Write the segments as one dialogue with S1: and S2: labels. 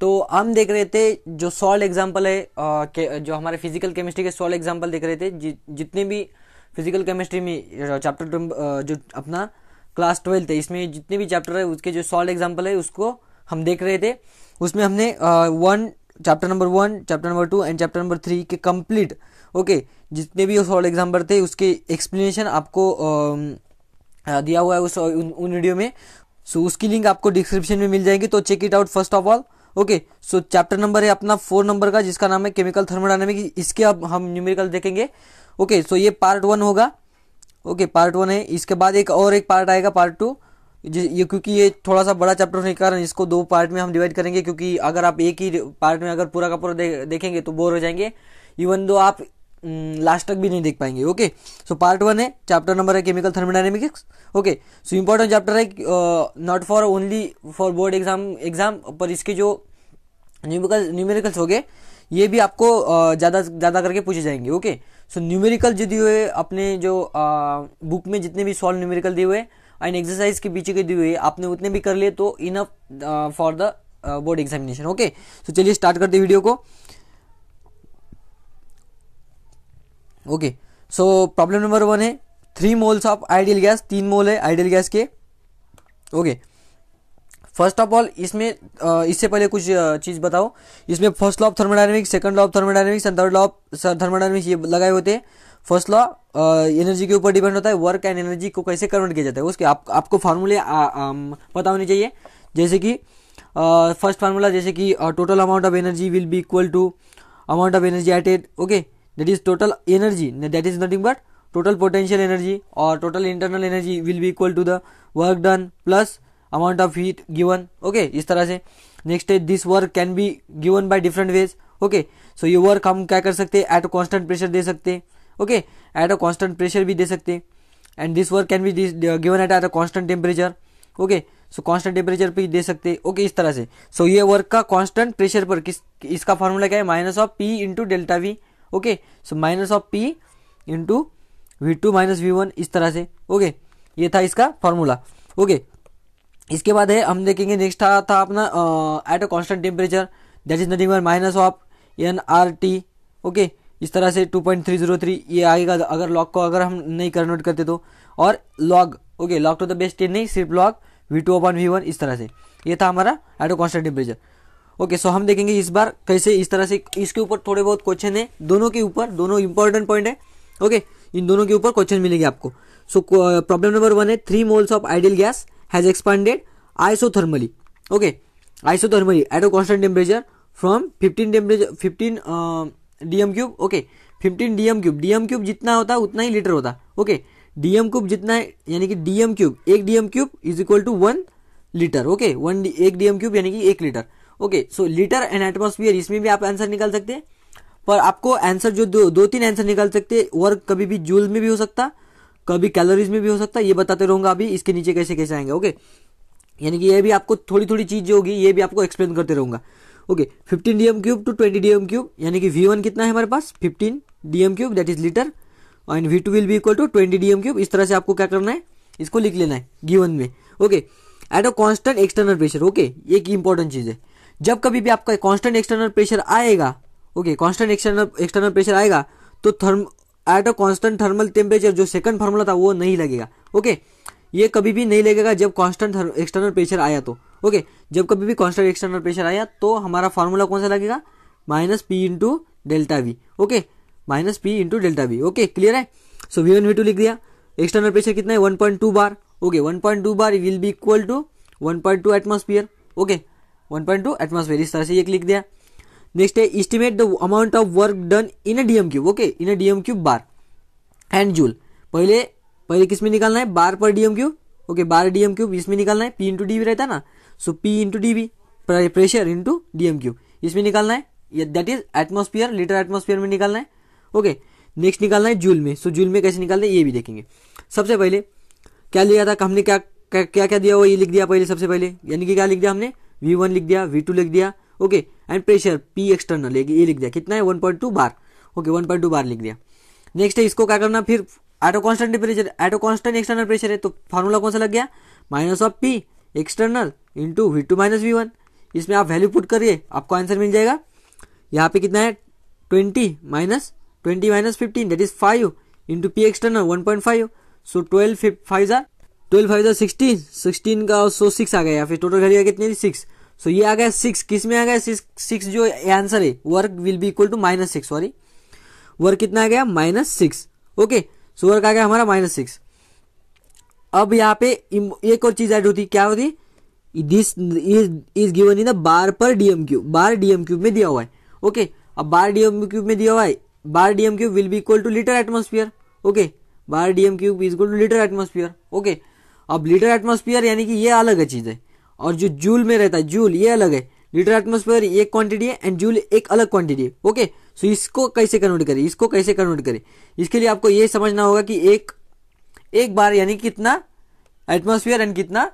S1: तो हम देख रहे थे जो सॉल्ट एग्जाम्पल है आ, के, जो हमारे फिजिकल केमिस्ट्री के सॉल्ट एग्जाम्पल देख रहे थे जि, जितने भी फिजिकल केमिस्ट्री में चैप्टर जो अपना क्लास ट्वेल्थ है इसमें जितने भी चैप्टर है उसके जो सॉल्ट एग्जाम्पल है उसको हम देख रहे थे उसमें हमने one chapter number one chapter number two and chapter number three के कम्प्लीट ओके जितने भी सॉल्ट एग्जाम्पल थे उसके एक्सप्लेनेशन आपको आ, दिया हुआ है उस उन वीडियो में सो उसकी लिंक आपको डिस्क्रिप्शन में मिल जाएगी तो check it out first of all okay so chapter number है अपना फोर नंबर का जिसका नाम है केमिकल थर्मोडाइनमिक इसके अब हम न्यूमेरिकल देखेंगे ओके सो ये पार्ट वन होगा ओके पार्ट वन है इसके बाद एक और एक पार्ट आएगा पार्ट टू ये क्योंकि ये थोड़ा सा बड़ा चैप्टर होने के कारण इसको दो पार्ट में हम डिवाइड करेंगे क्योंकि अगर आप एक ही पार्ट में अगर पूरा का पूरा दे, देखेंगे तो बोर हो जाएंगे इवन दो आप लास्ट mm, तक भी नहीं देख पाएंगे ओके सो पार्ट वन है चैप्टर नंबर है chemical thermodynamics okay so important chapter है not for only for board exam exam पर इसके जो न्यूमेरिकल न्यूमेरिकल्स हो गए ये भी आपको ज़्यादा ज़्यादा करके पूछे जाएंगे ओके सो न्यूमेरिकल जो दिए हुए अपने जो आ, बुक में जितने भी सॉल्व न्यूमेरिकल दिए हुए एंड एक्सरसाइज के पीछे के दिए हुए आपने उतने भी कर लिए तो enough for the board examination okay so चलिए स्टार्ट करते वीडियो को okay so problem number one है three moles of ideal gas तीन मोल है आइडियल गैस के okay okay. First of all इसमें इससे पहले कुछ चीज़ बताओ इसमें first law of thermodynamics second law of thermodynamics and third law of thermodynamics ये लगाए होते हैं फर्स्ट लॉ एनर्जी के ऊपर डिपेंड होता है वर्क एंड एनर्जी को कैसे कन्वर्ट किया जाता है उसके आप, आपको फार्मूले पता होने चाहिए जैसे कि फर्स्ट फार्मूला जैसे कि total amount of energy will be equal to amount of energy added okay that is total energy that is nothing but total potential energy और total internal energy will be equal to the work done plus amount of heat given okay इस तरह से next है this work can be given by different ways okay so ये work हम क्या कर सकते हैं एट अ कॉन्स्टेंट प्रेशर दे सकते हैं okay at a constant pressure भी दे सकते हैं and this work can be given at at a constant temperature okay so constant temperature पर दे सकते हैं ओके इस तरह से सो so, ये वर्क का कॉन्स्टेंट प्रेशर पर किस इसका फॉर्मूला क्या है minus of P into delta V okay so minus of P into V two minus V one इस तरह से ओके okay, ये था इसका फॉर्मूला ओके okay, इसके बाद है हम देखेंगे नेक्स्ट था, था अपना at a constant temperature that is nothing minus of N R T okay इस तरह से 2.303 ये आएगा अगर लॉग को अगर हम नहीं कन्वर्ट करते तो और log okay log to the base ten नहीं सिर्फ लॉग वी टू अपन वी वन इस तरह से ये था हमारा at a constant temperature okay so हम देखेंगे इस बार कैसे इस तरह से इसके ऊपर थोड़े बहुत क्वेश्चन है दोनों के ऊपर दोनों इंपॉर्टेंट पॉइंट है ओके इन दोनों के ऊपर क्वेश्चन मिलेंगे आपको सो प्रॉब्लम नंबर वन है three moles of ideal gas has expanded isothermally okay isothermally at a constant temperature from fifteen temperature fifteen DM cube okay fifteen DM cube DM cube जितना होता उतना ही litre होता okay DM cube जितना है यानी कि डीएम क्यूब एक DM cube is equal to one litre okay one एक डीएम क्यूब यानी कि एक litre okay so litre and atmosphere इसमें भी आप आंसर निकाल सकते हैं पर आपको आंसर जो दो दो तीन आंसर निकाल सकते वर्क कभी भी जूल में भी हो सकता कभी कैलोरीज में भी हो सकता है ये बताते रहूंगा अभी इसके नीचे कैसे कैसे आएंगे ओके यानी कि ये भी आपको थोड़ी थोड़ी चीज़ जो होगी ये भी आपको एक्सप्लेन करते रहूंगा okay fifteen D M cube to twenty D M cube यानी कि वी वन कितना है हमारे पास fifteen D M cube that is litre and V two will भी equal to twenty D M cube इस तरह से आपको क्या करना है इसको लिख लेना है वन में okay at a constant external pressure okay एक इंपॉर्टेंट चीज़ है जब कभी भी आपका कॉन्स्टेंट एक्सटर्नल प्रेशर आएगा okay constant external external pressure आएगा तो therm at a constant thermal temperature जो सेकंड फार्मूला था वो नहीं लगेगा ओके ये कभी भी नहीं लगेगा जब कॉन्स्टेंट एक्सटर्नल प्रेशर आया तो ओके जब कभी भी कॉन्स्टेंट एक्सटर्नल प्रेशर आया तो हमारा फार्मूला कौन सा लगेगा minus P into delta V okay minus P into delta V okay clear है so V one V two लिख दिया एक्सटर्नल प्रेशर कितना है one point two bar okay one point two bar will be equal to one point two atmosphere okay one point two atmosphere इस तरह से एक लिख दिया नेक्स्ट है estimate the amount of work done in a DM cube okay in a DM cube bar and joule पहले पहले किस में निकालना है बार पर DM cube okay bar DM cube इसमें निकालना है पी इंटू डी रहता है ना so P into D V pressure into DM cube इसमें निकालना है that is atmosphere litre atmosphere में निकालना है ओके नेक्स्ट निकालना है जूल में सो so, जूल में कैसे निकालना है ये भी देखेंगे सबसे पहले क्या लिया था हमने क्या क्या क्या, क्या दिया वो ये लिख दिया पहले सबसे पहले यानी कि क्या लिख दिया हमने वी वन लिख दिया वी टू लिख दिया okay and pressure P external ये लिख दिया कितना है one point two bar okay one point two bar लिख दिया नेक्स्ट है इसको क्या करना फिर at a constant pressure at a constant external pressure है तो फार्मूला कौन सा लग गया minus of P external into V two minus V one इसमें आप वैल्यू पुट करिए आपको आंसर मिल जाएगा यहाँ पे कितना है twenty minus twenty minus fifteen that is five into P external one point five so twelve five जार ट्वेल्व फाइव जार सिक्सटीन सिक्सटीन का सो सिक्स आ गया या फिर टोटल वैल्यू कितनी थी सिक्स सो ये आ गया सिक्स किस में आ गया सिक्स सिक्स जो आंसर है work will be equal to minus six sorry work कितना आ गया minus six okay so work आ गया हमारा माइनस सिक्स अब यहाँ पे एक और चीज ऐड होती क्या होती this is is given in the bar पर DM cube bar DM cube में दिया हुआ है ओके okay, अब बार डीएम क्यूब में दिया हुआ है bar DM cube will be equal to litre atmosphere okay bar DM cube is equal to litre atmosphere okay अब लीटर एटमोस्फियर यानी कि ये अलग चीज है और जो जूल में रहता है जूल ये अलग है लीटर एटमोस्फेयर एक क्वांटिटी है एंड जूल एक अलग क्वांटिटी है ओके सो इसको कैसे कन्वर्ट करें इसको कैसे कन्वर्ट करें इसके लिए आपको ये समझना होगा कि एक एक बार यानी कितना एटमोस्फेयर एंड कितना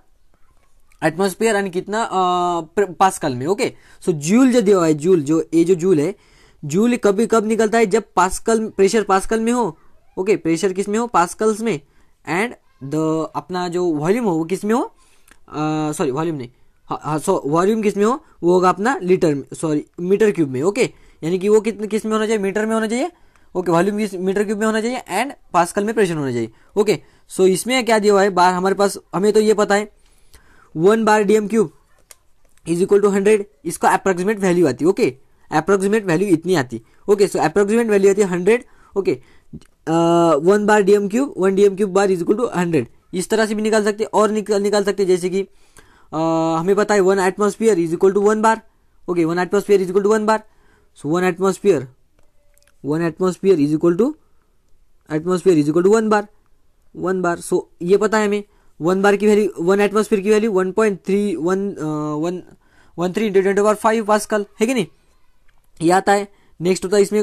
S1: एटमोस्फेयर एंड कितना पास्कल में ओके सो जूल जो दिया हुआ है जूल जो ये जो जूल है जूल कभी कब निकलता है जब पास्कल प्रेशर पास्कल में हो ओके प्रेशर किस में हो पास्कल्स में एंड द अपना जो वॉल्यूम हो वो किस में हो सॉरी वॉल्यूम नहीं हाँ सो हाँ, वॉल्यूम किस में हो वो होगा अपना लीटर में सॉरी मीटर क्यूब में ओके यानी कि वो कितने किस में होना चाहिए मीटर में होना चाहिए ओके वॉल्यूम किस मीटर क्यूब में होना चाहिए एंड पास्कल में प्रेशर होना चाहिए ओके सो इसमें क्या दिया हुआ है बार हमारे पास हमें तो ये पता है one bar DM cube is equal to hundred इसका अप्रोक्सीमेट वैल्यू आती है ओके अप्रोक्सीमेट वैल्यू इतनी आती ओके सो अप्रोक्सीमेट वैल्यू आती है hundred okay one bar DM cube one DM cube bar is equal to hundred इस तरह से भी निकाल सकते और निकाल निकाल सकते जैसे कि हमें पता है one atmosphere is equal to one bar okay one atmosphere is equal to one bar so one atmosphere one atmosphere is equal to atmosphere is equal to one bar one bar सो ये पता है हमें one bar की value one atmosphere की value one point three one one one three into twenty power five pascal है कि नहीं ये आता है नेक्स्ट होता है इसमें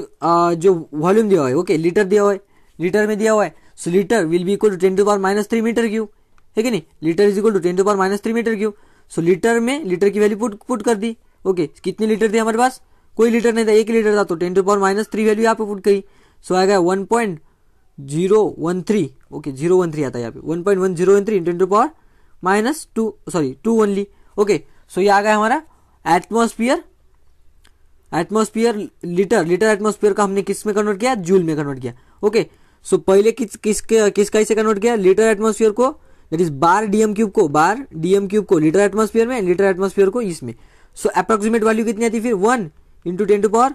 S1: जो वॉल्यूम दिया हुआ है ओके लीटर दिया हुआ है लीटर में दिया हुआ है so litre will be equal to ten to power minus three metre cube है नहीं litre is equal to ten to power minus three metre cube so litre में लीटर की वैल्यू पुट पुट कर दी ओके okay, कितने litre थे हमारे पास कोई लीटर नहीं था एक लीटर था तो ten to power minus three value यहाँ पे पुट करी सो आएगा one point zero one three okay zero one three आता है यहाँ पे one point one zero one three ten to power minus two sorry two only okay so ये आ गया हमारा atmosphere atmosphere litre litre atmosphere का हमने किस में कन्वर्ट किया जूल में कन्वर्ट किया ओके okay, सो so, पहले किस किस किस इसे कन्वर्ट किया लीटर एटमोसफियर को that is bar DM cube को बार डीएम क्यूब को लीटर एटमोसफियर में लीटर एटमोसफियर को इसमें सो अप्रोक्सीमेट वैल्यू कितनी आती फिर one into ten to power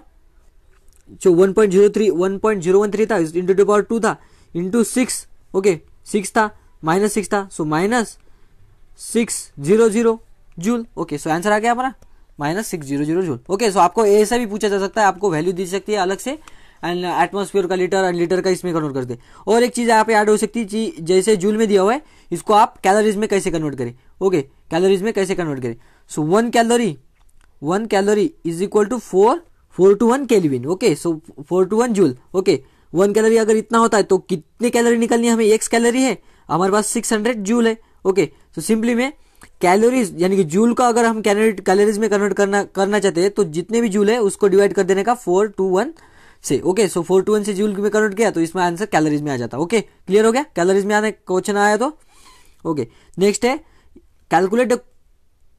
S1: जो one point zero three one point zero one three था इंटू टू पावर टू था इंटू सिक्स ओके सिक्स था माइनस सिक्स था so minus six zero zero joule okay so answer आ गया हमारा minus six zero zero joule okay so आपको ऐसा भी पूछा जा सकता है आपको वैल्यू दी सकती है अलग से एंड एटमोसफियर uh, का लीटर एंड लीटर का इसमें कन्वर्ट करते और एक चीज़ यहाँ पे ऐड हो सकती है जैसे जूल में दिया हुआ है इसको आप कैलोरीज में कैसे कन्वर्ट करें ओके कैलोरीज में कैसे कन्वर्ट करें so one calorie one calorie is equal to four four two one kelvin okay so four two one joule okay one calorie अगर इतना होता है तो कितने कैलोरी निकलनी है हमें एक्स कैलोरी है हमारे पास सिक्स हंड्रेड जूल है ओके सो सिंपली में कैलोरीज यानी कि जूल का अगर हम कैलोरीज में कन्वर्ट करना करना चाहते हैं तो जितने भी जूल है उसको डिवाइड कर देने का फोर टू वन से okay so four two one से जूल में कन्वर्ट किया तो इसमें आंसर कैलरीज में आ जाता ओके क्लियर हो गया कैलरीज में आने क्वेश्चन आया तो ओके नेक्स्ट है calculate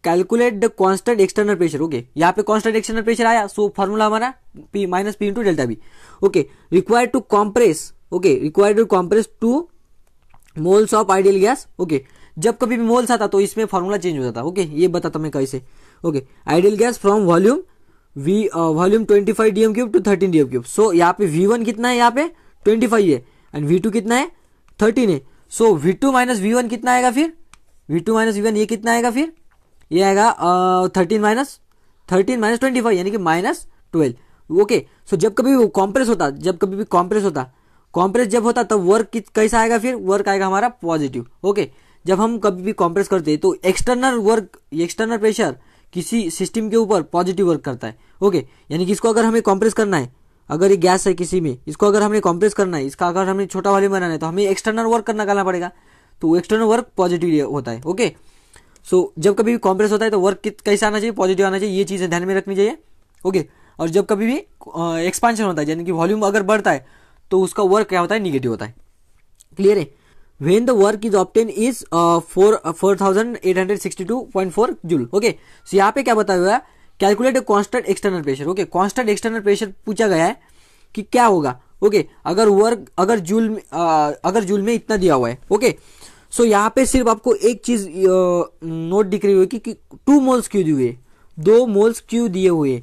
S1: calculate the constant external pressure okay यहाँ पे कॉन्स्टेंट एक्सटर्नल प्रेशर आया सो फॉर्मूला हमारा P minus P into delta B okay required to compress okay required to compress two moles of ideal gas okay जब कभी भी moles आता तो इसमें फॉर्मूला चेंज हो जाता ओके ये बताता मैं कैसे okay ideal gas from volume V volume twenty five DM cube to thirteen DM cube so यहाँ पे वी वन कितना है यहाँ पे ट्वेंटी फाइव है एंड वी टू कितना है थर्टीन है so V two minus V one कितना आएगा फिर V two minus V one ये कितना आएगा फिर ये आएगा thirteen minus thirteen minus twenty five यानी कि माइनस ट्वेल्व ओके सो जब कभी वो कॉम्प्रेस होता जब कभी भी कॉम्प्रेस होता कॉम्प्रेस जब होता तब वर्क कैसा आएगा फिर वर्क आएगा हमारा पॉजिटिव ओके जब हम कभी भी कॉम्प्रेस करते हैं तो एक्सटर्नल वर्क एक्सटर्नल प्रेशर किसी सिस्टम के ऊपर पॉजिटिव वर्क करता है ओके यानी कि इसको अगर हमें कॉम्प्रेस करना है अगर ये गैस है किसी में इसको अगर हमें कॉम्प्रेस करना है इसका अगर हमें छोटा वाले बनाना है तो हमें एक्सटर्नल वर्क करना करना पड़ेगा तो एक्सटर्नल वर्क पॉजिटिव होता है ओके सो so, जब कभी भी कॉम्प्रेस होता है तो वर्क कैसे आना चाहिए पॉजिटिव आना चाहिए ये चीज़ें ध्यान में रखनी चाहिए ओके और जब कभी भी एक्सपांशन होता है यानी कि वॉल्यूम अगर बढ़ता है तो उसका वर्क क्या होता है निगेटिव होता है क्लियर है when the work is obtained is four four thousand eight hundred sixty four joule okay so यहाँ पे क्या बताया हुआ है calculate a constant external pressure okay constant external pressure पूछा गया है कि क्या होगा ओके okay, अगर वर्क अगर जूल आ, uh, अगर जूल में इतना दिया हुआ है ओके सो यहाँ पे सिर्फ आपको एक चीज नोट uh, दिख रही हुई कि टू मोल्स क्यों दिए हुए दो मोल्स क्यों दिए हुए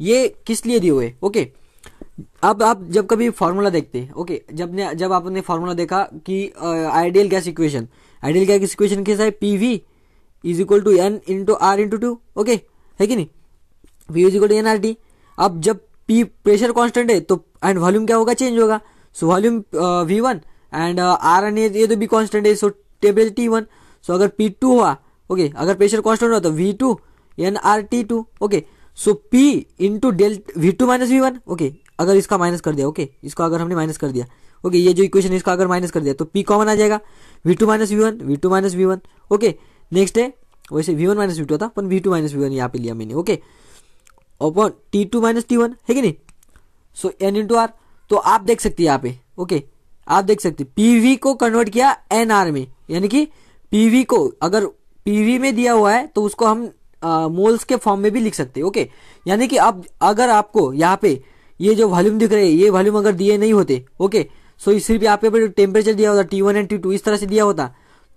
S1: ये किस लिए दिए हुए ओके okay, अब आप जब कभी फार्मूला देखते हैं ओके जब ने जब आपने फार्मूला देखा कि ideal gas equation ideal gas equation कैसा है P V is equal to N into R into two okay है कि नहीं V is equal to N R D अब जब पी प्रेशर कॉन्स्टेंट है तो एंड वॉल्यूम क्या होगा चेंज होगा so volume V one and R N ये तो भी कॉन्स्टेंट है so table T one so अगर पी टू हुआ ओके अगर प्रेशर कॉन्स्टेंट हुआ तो V two N R T two okay so P into delta V two minus V one okay अगर इसका माइनस कर दिया ओके इसको अगर हमने माइनस कर दिया ओके ये जो इक्वेशन है इसका अगर माइनस कर दिया तो पी कॉमन आ जाएगा V two minus V one V two minus V one okay next है वैसे V one minus V two था पर V two minus V one यहाँ पे लिया मैंने okay open T two minus T one है कि नहीं सो एन इंटू आर तो आप देख सकते हैं यहाँ पे ओके आप देख सकते पी वी को कन्वर्ट किया एन आर में यानी कि पी वी को अगर पी वी में दिया हुआ है तो उसको हम मोल्स के फॉर्म में भी लिख सकते हैं ओके यानी कि अब अगर आपको यहाँ पे ये जो वॉल्यूम दिख रहे हैं ये वॉल्यूम अगर दिए नहीं होते ओके सो so, सिर्फ आपके पे टेम्परेचर दिया होता T one and T two इस तरह से दिया होता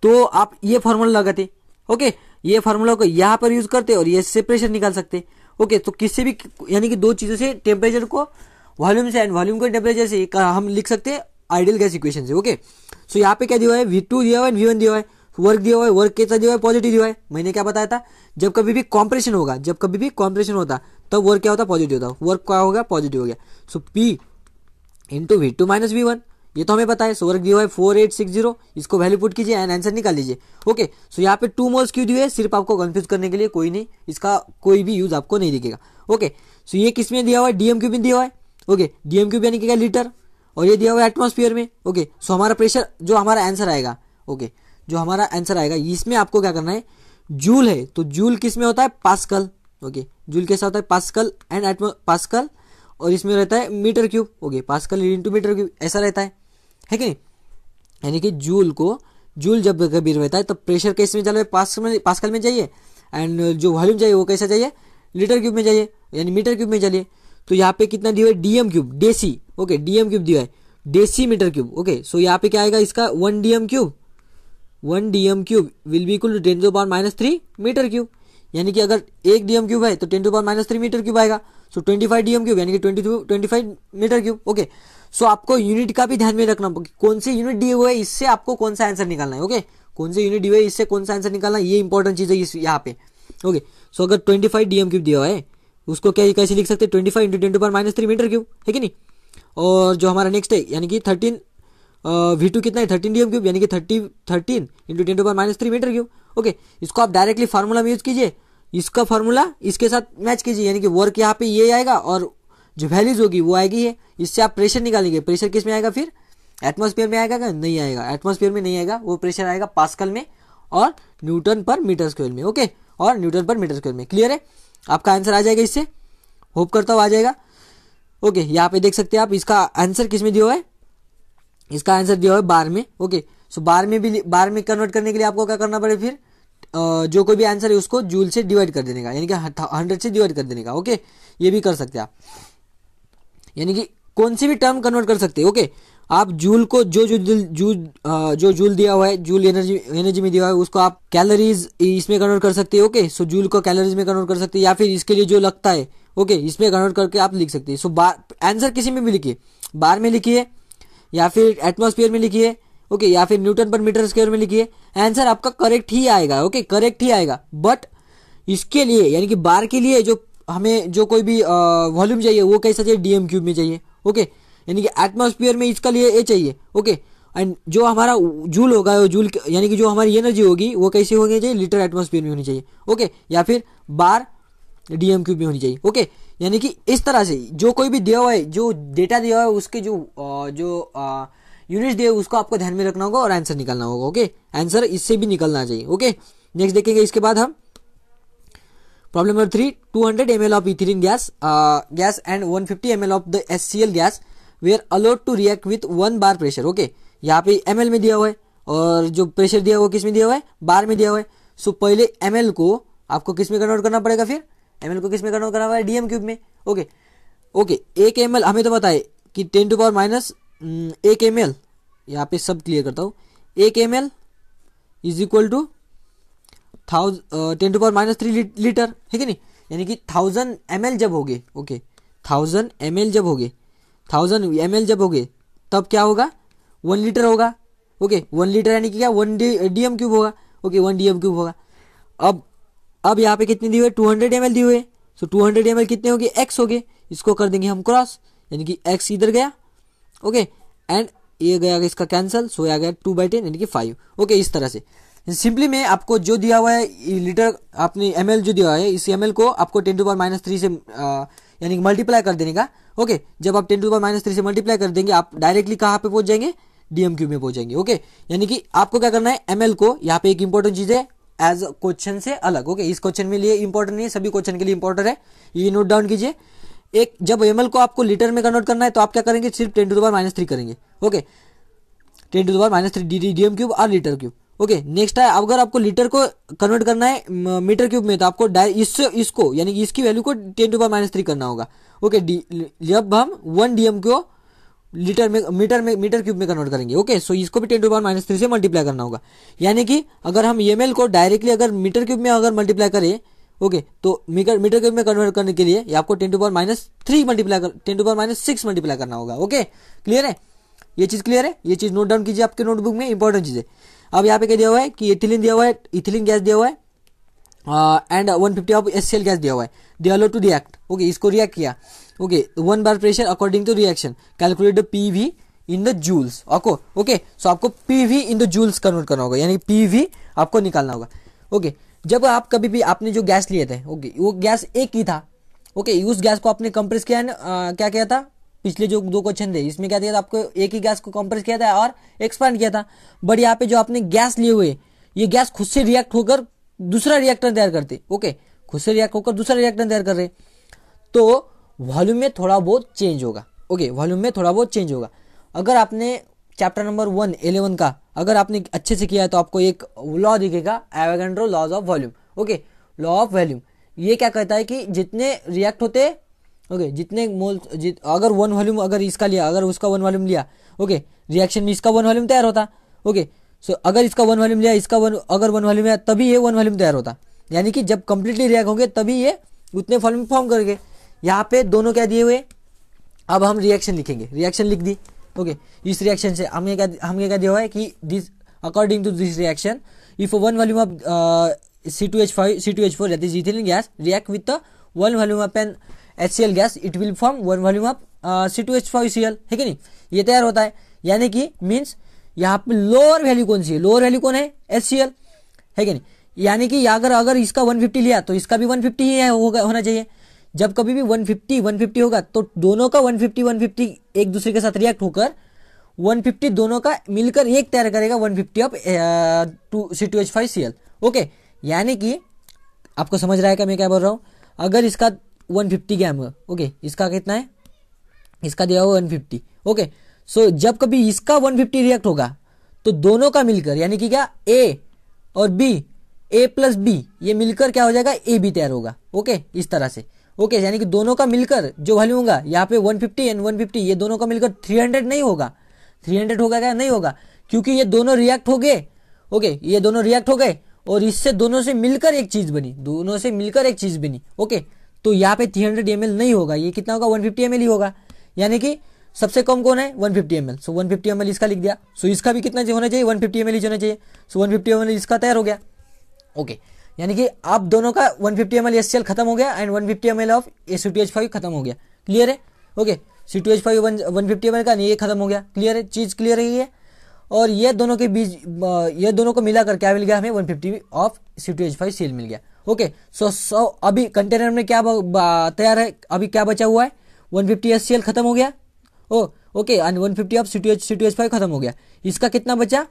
S1: तो आप ये फॉर्मूला लगाते ओके ये फॉर्मूला को यहाँ पर यूज करते और ये से प्रेशर निकाल सकते ओके तो किसी भी यानी कि दो चीज़ों से टेम्परेचर को वॉल्यूम से एंड वॉल्यूम को टेम्परेचर से हम लिख सकते हैं आइडियल गैस इक्वेशन से ओके सो यहाँ पे क्या दिया हुआ है वी टू दिया हुआ है वी वन दिया हुआ है वर्क दिया हुआ है वर्क कैसा दिया हुआ है पॉजिटिव दिया है मैंने क्या बताया था जब कभी भी कॉम्प्रेशन होगा जब कभी भी कॉम्प्रेशन होता तब तो वर्क क्या होता पॉजिटिव होता वर्क क्या होगा पॉजिटिव हो गया so P into V two minus V one ये तो हमें पता है सो वर्क दिया हुआ है फोर एट सिक्स जीरो इसको वैल्यू पुट कीजिए एंड आंसर निकाल लीजिए ओके सो यहाँ पे टू मोल्स क्यों दिए है सिर्फ आपको कंफ्यूज करने के लिए कोई नहीं इसका कोई भी यूज आपको नहीं दिखेगा ओके सो ये किस में दिया हुआ है डीएम क्यू में दिया हुआ है ओके डीएम क्यू यानी क्या लीटर और ये दिया हुआ है एटमोस्फियर में ओके सो हमारा प्रेशर जो हमारा आंसर आएगा ओके जो हमारा आंसर आएगा इसमें आपको क्या करना है जूल है तो जूल किस में होता है पास्कल ओके जूल कैसा होता है पास्कल एंड एटमो पास्कल और इसमें रहता है metre cube okay pascal into metre cube ऐसा रहता है है कि नहीं यानी कि जूल को जूल जब कभी रहता है तो प्रेशर कैसे में चल पास्कल में पास्कल में जाइए एंड जो वॉल्यूम चाहिए वो कैसा चाहिए लीटर क्यूब में जाइए यानी मीटर क्यूब में जाइए तो यहाँ पे कितना दिया है DM cube deci okay DM cube दिया है deci metre cube okay so यहाँ पे क्या आएगा इसका one DM cube one D M cube will be equal to ten to power minus three metre cube यानी कि अगर एक डीएम क्यूब है तो ten to power minus three metre cube आएगा so twenty five DM cube यानी कि twenty twenty five metre cube okay so आपको यूनिट का भी ध्यान में रखना होगा कौन से यूनिट डी हुए है इससे आपको कौन सा आंसर निकालना है ओके कौन से यूनिट डी हुआ है इससे कौन सा आंसर निकालना है ये इंपॉर्टेंट चीज़ है इस यहाँ पे ओके सो अगर ट्वेंटी फाइव डीएम क्यूब दिया हुआ है उसको क्या कैसे लिख सकते हैं twenty five into ten to power minus three metre cube है कि नहीं और जो हमारा नेक्स्ट है यानी कि थर्टीन वी टू कितना है थर्टीन डी एम क्यूब यानी कि thirty thirteen into ten to power minus three metre cube okay इसको आप डायरेक्टली फार्मूला में यूज कीजिए इसका फार्मूला इसके साथ मैच कीजिए यानी कि वर्क यहाँ पे ये आएगा और जो वैल्यूज होगी वो आएगी है इससे आप प्रेशर निकालेंगे प्रेशर किस में आएगा फिर एटमोसफियर में आएगा नहीं आएगा एटमोसफियर में नहीं आएगा वो प्रेशर आएगा पास्कल में और न्यूटन पर मीटर स्क्वेयर में ओके और न्यूटन पर मीटर स्क्वेयर में क्लियर है आपका आंसर आ जाएगा इससे होप करता हूँ आ जाएगा ओके यहाँ पे देख सकते हैं आप इसका आंसर किस में दिया हुआ है इसका आंसर दिया हुआ है बार में ओके सो बार में भी बार में कन्वर्ट करने के लिए आपको क्या करना पड़ेगा फिर जो कोई भी आंसर है उसको जूल से डिवाइड कर देने का यानी कि हंड्रेड से डिवाइड कर देने का ओके ये भी कर सकते हैं आप यानी कि कौन सी भी टर्म कन्वर्ट कर सकते हैं ओके आप जूल को जो जो जूल जो जूल दिया हुआ है जूल एनर्जी एनर्जी में दिया हुआ है उसको आप कैलोरीज इसमें कन्वर्ट कर सकते हैं ओके सो जूल को कैलोरीज में कन्वर्ट कर सकते हैं या फिर इसके लिए जो लगता है ओके इसमें कन्वर्ट करके आप लिख सकते हैं सो बार आंसर किसी में भी लिखिए बार में लिखिए या फिर एटमोस्फियर में लिखिए ओके या फिर न्यूटन पर मीटर स्क्वायर में लिखिए आंसर आपका करेक्ट ही आएगा ओके करेक्ट ही आएगा बट इसके लिए यानी कि बार के लिए जो हमें जो कोई भी वॉल्यूम चाहिए वो कैसा चाहिए डीएम क्यूब में चाहिए ओके यानी कि एटमोस्फियर में इसका लिए ये चाहिए ओके एंड जो हमारा जूल होगा वो जूल यानी कि जो हमारी एनर्जी होगी वो कैसे होनी चाहिए लीटर एटमोस्फियर में होनी चाहिए ओके या फिर बार डीएम क्यूब में होनी चाहिए ओके यानी कि इस तरह से जो कोई भी दिया हुआ है जो डेटा दिया हुआ है उसके जो जो यूनिट दिए उसको आपको ध्यान में रखना होगा और आंसर निकालना होगा ओके आंसर इससे भी निकलना चाहिए ओके नेक्स्ट देखेंगे इसके बाद हम problem number three two hundred M L of ethylene gas gas and one fifty M L of the S C L gas we are allowed to react with one bar pressure okay यहाँ पे M L में दिया हुआ है और जो pressure दिया हुआ किस में दिया हुआ है बार में दिया हुआ है सो पहले एम एल को आपको किस में कन्वर्ट करना पड़ेगा फिर एम को किस में कन्वर्ट करा हुआ है डीएम क्यूब में ओके ओके एक एम हमें तो बताए कि टेन टू पावर माइनस एक एम एल यहाँ पे सब क्लियर करता हूँ एक M L is equal to thousand ten to power minus three litre ठीक है कि नहीं यानी कि थाउजेंड एम एल जब हो गए ओके थाउजेंड एम एल जब हो गए थाउजेंड एम एल जब हो गए तब क्या होगा वन लीटर होगा ओके वन लीटर यानी कि क्या वन डी एम क्यूब होगा okay one D M cube होगा अब अब यहाँ पे कितने दिए हुए टू हंड्रेड एम दिए हुए सो टू हंड्रेड एम कितने हो गए एक्स हो गए इसको कर देंगे हम क्रॉस यानी कि एक्स इधर गया ओके एंड ये गया इसका कैंसिल सो आ गया टू बाई टेन यानी कि फाइव ओके इस तरह से सिंपली में आपको जो दिया हुआ है लीटर आपने एम जो दिया हुआ है इस एम को आपको ten to power minus three से यानी कि मल्टीप्लाई कर देने का ओके जब आप ten to power minus three से मल्टीप्लाई कर देंगे आप डायरेक्टली कहाँ पे पहुंच जाएंगे डीएम क्यू में पहुंच जाएंगे ओके यानी कि आपको क्या करना है एम को यहाँ पे एक इंपॉर्टेंट चीज है एज क्वेश्चन से अलग ओके okay, इस क्वेश्चन में लिए इंपॉर्टेंट नहीं है सभी क्वेश्चन के लिए इंपॉर्टेंट है ये नोट डाउन कीजिए एक जब एम को आपको लीटर में कन्वर्ट करना है तो आप क्या करेंगे सिर्फ टेन टू दो बार माइनस थ्री करेंगे ओके टेन टू दो बार minus three D D cube और लीटर क्यूब ओके नेक्स्ट है अगर आपको लीटर को कन्वर्ट करना है मीटर क्यूब में तो आपको इस इसको यानी इसकी वैल्यू को टेन टू बार माइनस थ्री करना होगा ओके okay, जब हम वन डीएम एम को लीटर में मीटर में मीटर क्यूब में कन्वर्ट करेंगे ओके सो इसको भी ten to power minus three से मल्टीप्लाई करना होगा यानी कि अगर हम ई e को डायरेक्टली अगर मीटर क्यूब में अगर मल्टीप्लाई करें ओके तो मीटर मीटर क्यूब में कन्वर्ट करने के लिए आपको ten to power minus three multiply कर ten to power minus six multiply करना होगा ओके क्लियर है ये चीज़ क्लियर है ये चीज़ नोट डाउन कीजिए आपके नोटबुक में इंपॉर्टेंट चीज़ है अब यहाँ पे क्या दिया हुआ है कि इथिलिन दिया हुआ है इथिलिन गैस दिया हुआ है and one fifty of S gas दिया हुआ है दिया टू रिएक्ट ओके इसको रिएक्ट किया one bar pressure according to to calculate calculate P V in the joules okay okay so आपको P V in the joules convert करना होगा यानी पी वी आपको निकालना होगा ओके जब आप कभी भी आपने जो गैस लिए थे ओके वो गैस एक ही था ओके उस गैस को आपने कंप्रेस किया क्या किया था पिछले जो दो क्वेश्चन थे इसमें क्या किया था आपको एक ही गैस को कंप्रेस किया था और एक्सपांड किया था बट यहाँ पे जो आपने गैस लिए हुए ये गैस खुद से रिएक्ट होकर दूसरा रिएक्टर तैयार करते ओके खुद से रिएक्ट होकर दूसरा रिएक्टर तैयार कर रहे तो वॉल्यूम में थोड़ा बहुत चेंज होगा ओके वॉल्यूम में थोड़ा बहुत चेंज होगा अगर आपने चैप्टर नंबर वन एलेवन का अगर आपने अच्छे से किया है तो आपको एक लॉ दिखेगा Avogadro laws of volume okay law of volume ये क्या कहता है कि जितने रिएक्ट होते ओके okay, जितने मोल जित अगर वन वॉल्यूम अगर इसका लिया अगर उसका वन वॉल्यूम लिया ओके okay, रिएक्शन में इसका वन वॉल्यूम तैयार होता ओके okay, सो so, अगर इसका वन वॉल्यूम लिया इसका वन अगर वन वॉल्यूम लिया तभी ये वन वॉल्यूम तैयार होता यानी कि जब कंप्लीटली रिएक्ट होंगे तभी ये उतने वॉल्यूम फॉर्म करेंगे यहाँ पे दोनों क्या दिए हुए अब हम रिएक्शन लिखेंगे रिएक्शन लिख दी ओके इस रिएक्शन से हमने क्या हमने क्या दिया हुआ है कि this according to this reaction if one volume of C two H five C two H four that is gas react with one volume of N H C L gas it will form one volume of C two H five C L है कि नहीं ये तैयार होता है यानी कि means यहाँ पे लोअर वैल्यू कौन सी है लोअर वैल्यू कौन है एच सी एल है कि नहीं यानी कि अगर अगर इसका 150 लिया तो इसका भी 150 ही होना चाहिए जब कभी भी 150 150 होगा तो दोनों का 150 150 एक दूसरे के साथ रिएक्ट होकर 150 दोनों का मिलकर एक तैयार करेगा 150 fifty of two C two H five C L okay यानी कि आपको समझ रहा है क्या मैं क्या बोल रहा हूँ अगर इसका 150 फिफ्टी गैम है ओके इसका कितना है इसका दिया हुआ फिफ्टी ओके सो जब कभी इसका 150 रिएक्ट होगा तो दोनों का मिलकर यानी कि क्या ए और बी ए प्लस बी ये मिलकर क्या हो जाएगा ए बी तैयार होगा ओके इस तरह से ओके यानी कि दोनों का मिलकर जो वैल्यू होगा यहाँ पे 150 एंड वन ये दोनों का मिलकर 300 नहीं होगा 300 होगा क्या नहीं होगा क्योंकि ये दोनों रिएक्ट हो गए ओके ये दोनों रिएक्ट हो गए और इससे दोनों से मिलकर एक चीज बनी दोनों से मिलकर एक चीज बनी ओके तो यहाँ पे थ्री हंड्रेड नहीं होगा ये कितना होगा वन फिफ्टी ही होगा यानी कि सबसे कम कौन है one fifty M so one fifty इसका लिख दिया सो इसका भी कितना होना चाहिए वन फिफ्टी होना चाहिए सो वन फिफ्टी इसका तैयार हो गया ओके okay. यानी कि आप दोनों का 150 फिफ्टी एम एल खत्म हो गया and 150 fifty M L of a C two H five खत्म हो गया क्लियर है okay C two H five one one fifty M L का नहीं ये खत्म हो गया क्लियर है चीज़ क्लियर है ये और ये दोनों के बीच ये दोनों को मिलाकर क्या मिल गया हमें 150 fifty of C two H five L मिल गया ओके सो सो अभी कंटेनर में क्या तैयार है अभी क्या बचा हुआ है one fifty S C L खत्म हो गया ओ okay and one fifty of C two H C two H five खत्म हो गया इसका कितना बचा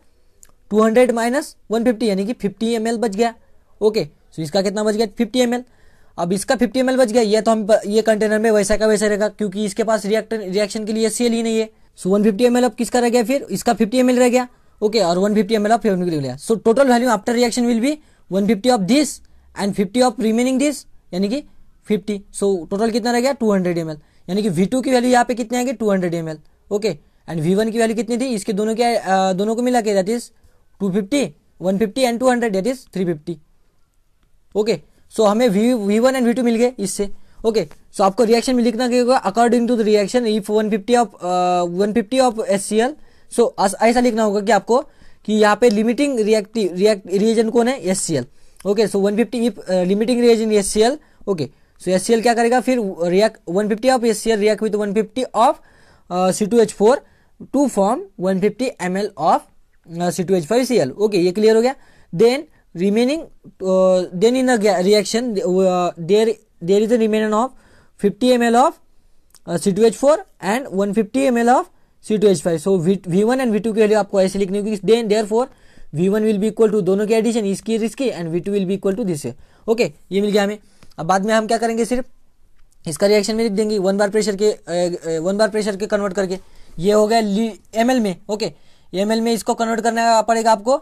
S1: two hundred minus one fifty यानी कि फिफ्टी एम एल बच गया ओके सो इसका कितना बच गया फिफ्टी एम अब इसका फिफ्टी एम बच गया ये तो हम ये कंटेनर में वैसा का वैसा रहेगा क्योंकि इसके पास रिएक्टर रिएक्शन के लिए सेल ही नहीं है सो वन फिफ्टी अब किसका रह गया फिर इसका फिफ्टी एम रह गया ओके और one fifty M L of फ्लेवन के लिए so total value after reaction will be one fifty of this and fifty of remaining this यानी कि फिफ्टी सो टोटल कितना रह गया टू हंड्रेड एम यानी कि वी टू की वैल्यू यहाँ पे कितने आएंगे two hundred M okay and V one की वैल्यू कितनी थी इसके दोनों के दोनों को मिला के that is two fifty one fifty and two hundred that is three fifty okay so हमें V V one and V two मिल गए इससे ओके सो आपको रिएक्शन में लिखना होगा according to the reaction if one fifty of one fifty of S C L so ऐसा लिखना होगा कि आपको कि यहाँ पे लिमिटिंग रिएक्टिव रिएक्ट रिएजन कौन है S C L okay so one fifty if limiting reagent S C L okay so S C L क्या करेगा फिर react one fifty of S C L react with one fifty of C two H four to form one fifty M L of C two H five C L okay ये clear हो गया then remaining uh, then in the reaction uh, there there is a remaining of 50 ml of uh, C2H4 and 150 ml of C2H5 so v, V1 and V2 के लिए आपको ऐसे लिखने होगी then therefore V1 will be equal to दोनों के addition इसकी इसकी and V2 will be equal to this this okay ये मिल गया हमें अब बाद में हम क्या करेंगे सिर्फ इसका रिएक्शन में लिख देंगे वन बार प्रेशर के वन बार प्रेशर के कन्वर्ट करके ये हो गया एम में ओके एम में इसको कन्वर्ट करना पड़ेगा आपको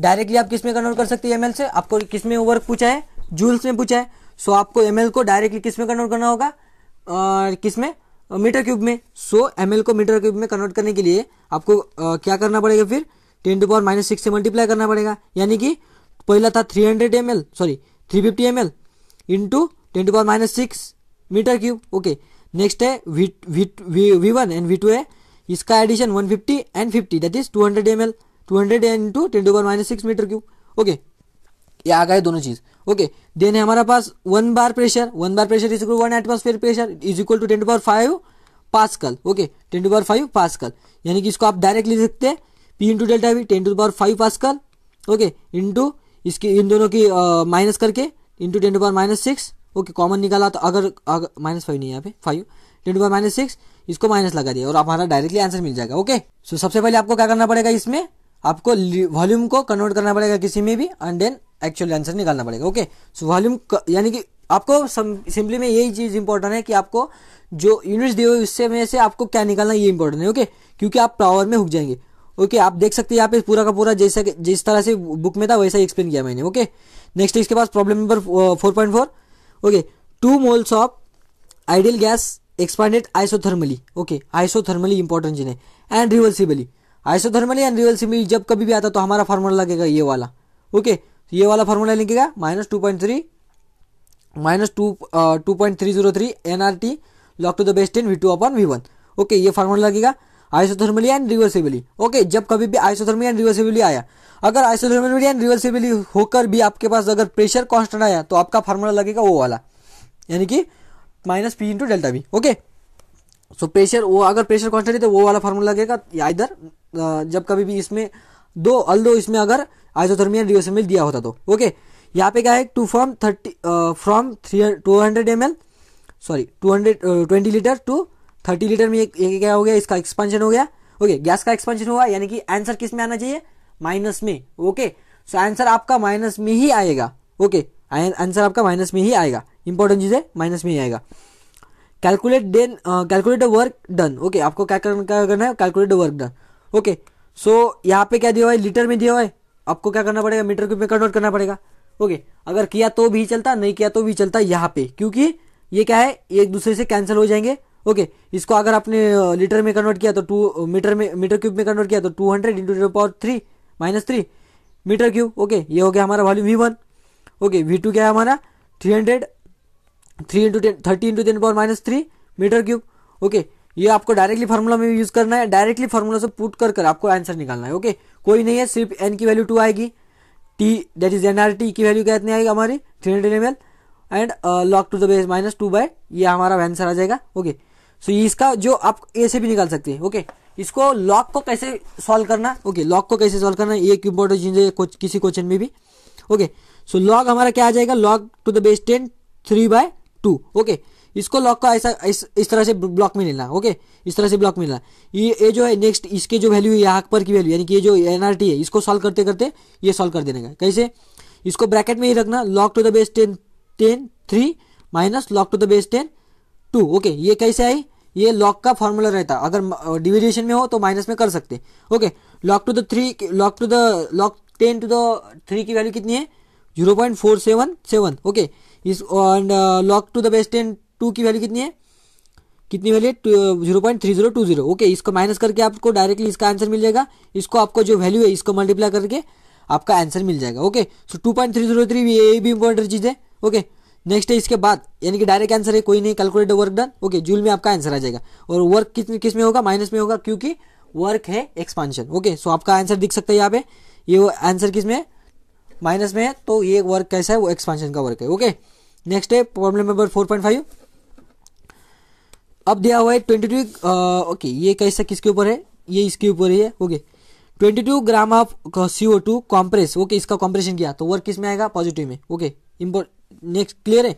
S1: डायरेक्टली आप किस में कन्वर्ट कर सकते हैं एमएल से आपको किस में वर्क पूछा है जूल्स में पूछा है सो आपको एम को डायरेक्टली किस में कन्वर्ट करना होगा किस में मीटर क्यूब में सो एम को मीटर क्यूब में कन्वर्ट करने के लिए आपको क्या करना पड़ेगा फिर ten to power minus six से मल्टीप्लाई करना पड़ेगा यानी कि पहला था three hundred M L sorry three fifty M L into ten to power minus six metre cube okay next है V V V one and V two है इसका addition one fifty and fifty that is two hundred M L two hundred into ten to power minus six metre cube okay ये आ गए दोनों चीज okay then है हमारा पास one bar pressure one bar pressure is equal one atmosphere pressure is equal to ten to power five कल okay ten to power five कल यानी कि इसको आप डायरेक्ट लिख सकते हैं P into delta V ten to power five pascal okay into इसकी इन दोनों की माइनस uh, करके into ten to power minus six okay common निकाला तो अगर अगर माइनस फाइव नहीं यहाँ पे five ten to power minus six इसको माइनस लगा दिया और हमारा डायरेक्टली आंसर मिल जाएगा ओके सो so, सबसे पहले आपको क्या करना पड़ेगा इसमें आपको वॉल्यूम को कन्वर्ट करना पड़ेगा किसी में भी एंड देन एक्चुअल आंसर निकालना पड़ेगा ओके सो वॉल्यूम यानी कि आपको सिंपली में यही चीज़ इंपॉर्टेंट है कि आपको जो यूनिट्स दिए हुए उससे में से आपको क्या निकालना ये इंपॉर्टेंट है ओके क्योंकि आप पावर में हुक जाएंगे ओके okay, आप देख सकते हैं यहाँ पे पूरा का पूरा जैसा जिस तरह से बुक में था वैसा एक्सप्लेन किया मैंने ओके नेक्स्ट इसके पास problem number four point four okay two moles of ideal gas expanded isothermally okay isothermally important जिन्हें एंड रिवर्सिबली आइसोथर्मल या रियल सिमी जब कभी भी आता तो हमारा फार्मूला लगेगा ये वाला ओके ये वाला फार्मूला लिखेगा minus two point three minus two two point three zero three N R T log to the base ten V two upon V one okay ये फार्मूला लगेगा आइसोथर्मली एंड रिवर्सिबली ओके जब कभी भी आइसोथर्मी and reversibly आया अगर isothermally and reversibly होकर भी आपके पास अगर प्रेशर कॉन्स्टेंट आया तो आपका फार्मूला लगेगा वो वाला यानी कि minus P into delta B okay so pressure वो अगर प्रेशर कॉन्स्टेंट है तो वो वाला फार्मूला लगेगा या इधर जब कभी भी इसमें दो अल दो इसमें अगर आइसोथर्मिया डिओसमिल दिया होता तो ओके यहाँ पे क्या है two from thirty from three two hundred M L sorry two hundred twenty litre to thirty litre में ये, क्या हो गया इसका एक्सपांशन हो गया ओके गैस का एक्सपांशन हुआ यानी कि आंसर किस में आना चाहिए माइनस में ओके सो आंसर आपका माइनस में ही आएगा ओके आंसर आपका माइनस में ही आएगा इंपॉर्टेंट चीज़ है माइनस में ही आएगा calculate then calculate the work done okay आपको क्या करना है calculate the work done okay so यहाँ पे क्या दिया हुआ है लीटर में दिया हुआ है आपको क्या करना पड़ेगा मीटर क्यूब में कन्वर्ट करना पड़ेगा ओके अगर किया तो भी चलता नहीं किया तो भी चलता यहाँ पे क्योंकि ये क्या है एक दूसरे से कैंसिल हो जाएंगे ओके इसको अगर आपने लीटर uh, में कन्वर्ट किया तो टू मीटर uh, में मीटर क्यूब में कन्वर्ट किया तो two hundred into power three minus three metre cube okay ये हो गया हमारा volume V one okay V two क्या है हमारा three hundred three into ten thirty into ten power minus three metre cube okay ये आपको डायरेक्टली फार्मूला में यूज करना है डायरेक्टली फार्मूला से पुट कर कर आपको आंसर निकालना है ओके कोई नहीं है सिर्फ एन की वैल्यू टू आएगी T that is N R T की वैल्यू कितनी आएगी हमारी three hundred M L and log to the base minus two by ये हमारा आंसर आ जाएगा ओके सो so, इसका जो आप ए से भी निकाल सकते हैं ओके इसको लॉक को कैसे सॉल्व करना ओके लॉक को कैसे सॉल्व करना ये एक इंपॉर्टेंट चीज है किसी क्वेश्चन में भी ओके सो लॉग हमारा क्या आ जाएगा log to the base ten three by two okay इसको लॉक का ऐसा इस इस तरह से ब्लॉक में लेना ओके इस तरह से ब्लॉक में लेना ये ये जो है नेक्स्ट इसके जो वैल्यू है यहाँ पर की वैल्यू यानी कि ये जो एन है इसको सॉल्व करते करते ये सॉल्व कर देने का कैसे इसको ब्रैकेट में ही रखना log to the base ten ten three minus log to the base ten two okay ये कैसे आई ये लॉक का फॉर्मूला रहता अगर डिविडेशन में हो तो माइनस में कर सकते okay log to the three log to the log ten to the three की वैल्यू कितनी है zero point four seven seven okay इस and log to the base ten two की वैल्यू कितनी है कितनी वैल्यू है zero point three zero two zero okay इसको माइनस करके आपको डायरेक्टली इसका आंसर मिल जाएगा इसको आपको जो वैल्यू है इसको मल्टीप्लाई करके आपका आंसर मिल जाएगा okay so two point three zero three ये भी इंपॉर्टेंट चीज़ है ओके नेक्स्ट है इसके बाद यानी कि डायरेक्ट आंसर है कोई नहीं calculate work done okay joule में आपका आंसर आ जाएगा और वर्क किस किस में होगा माइनस में होगा क्योंकि वर्क है एक्सपांशन ओके सो आपका आंसर दिख सकता है यहाँ पे ये आंसर किस में माइनस में है तो ये वर्क कैसा है वो एक्सपांशन का वर्क है ओके नेक्स्ट है problem number four point five अब दिया हुआ है ट्वेंटी टू ओके ये कैसा किसके ऊपर है ये इसके ऊपर ही है okay twenty two gram of C O two compress okay इसका कॉम्प्रेशन किया तो वर्क किस में आएगा पॉजिटिव में ओके इम्पोर्ट नेक्स्ट क्लियर है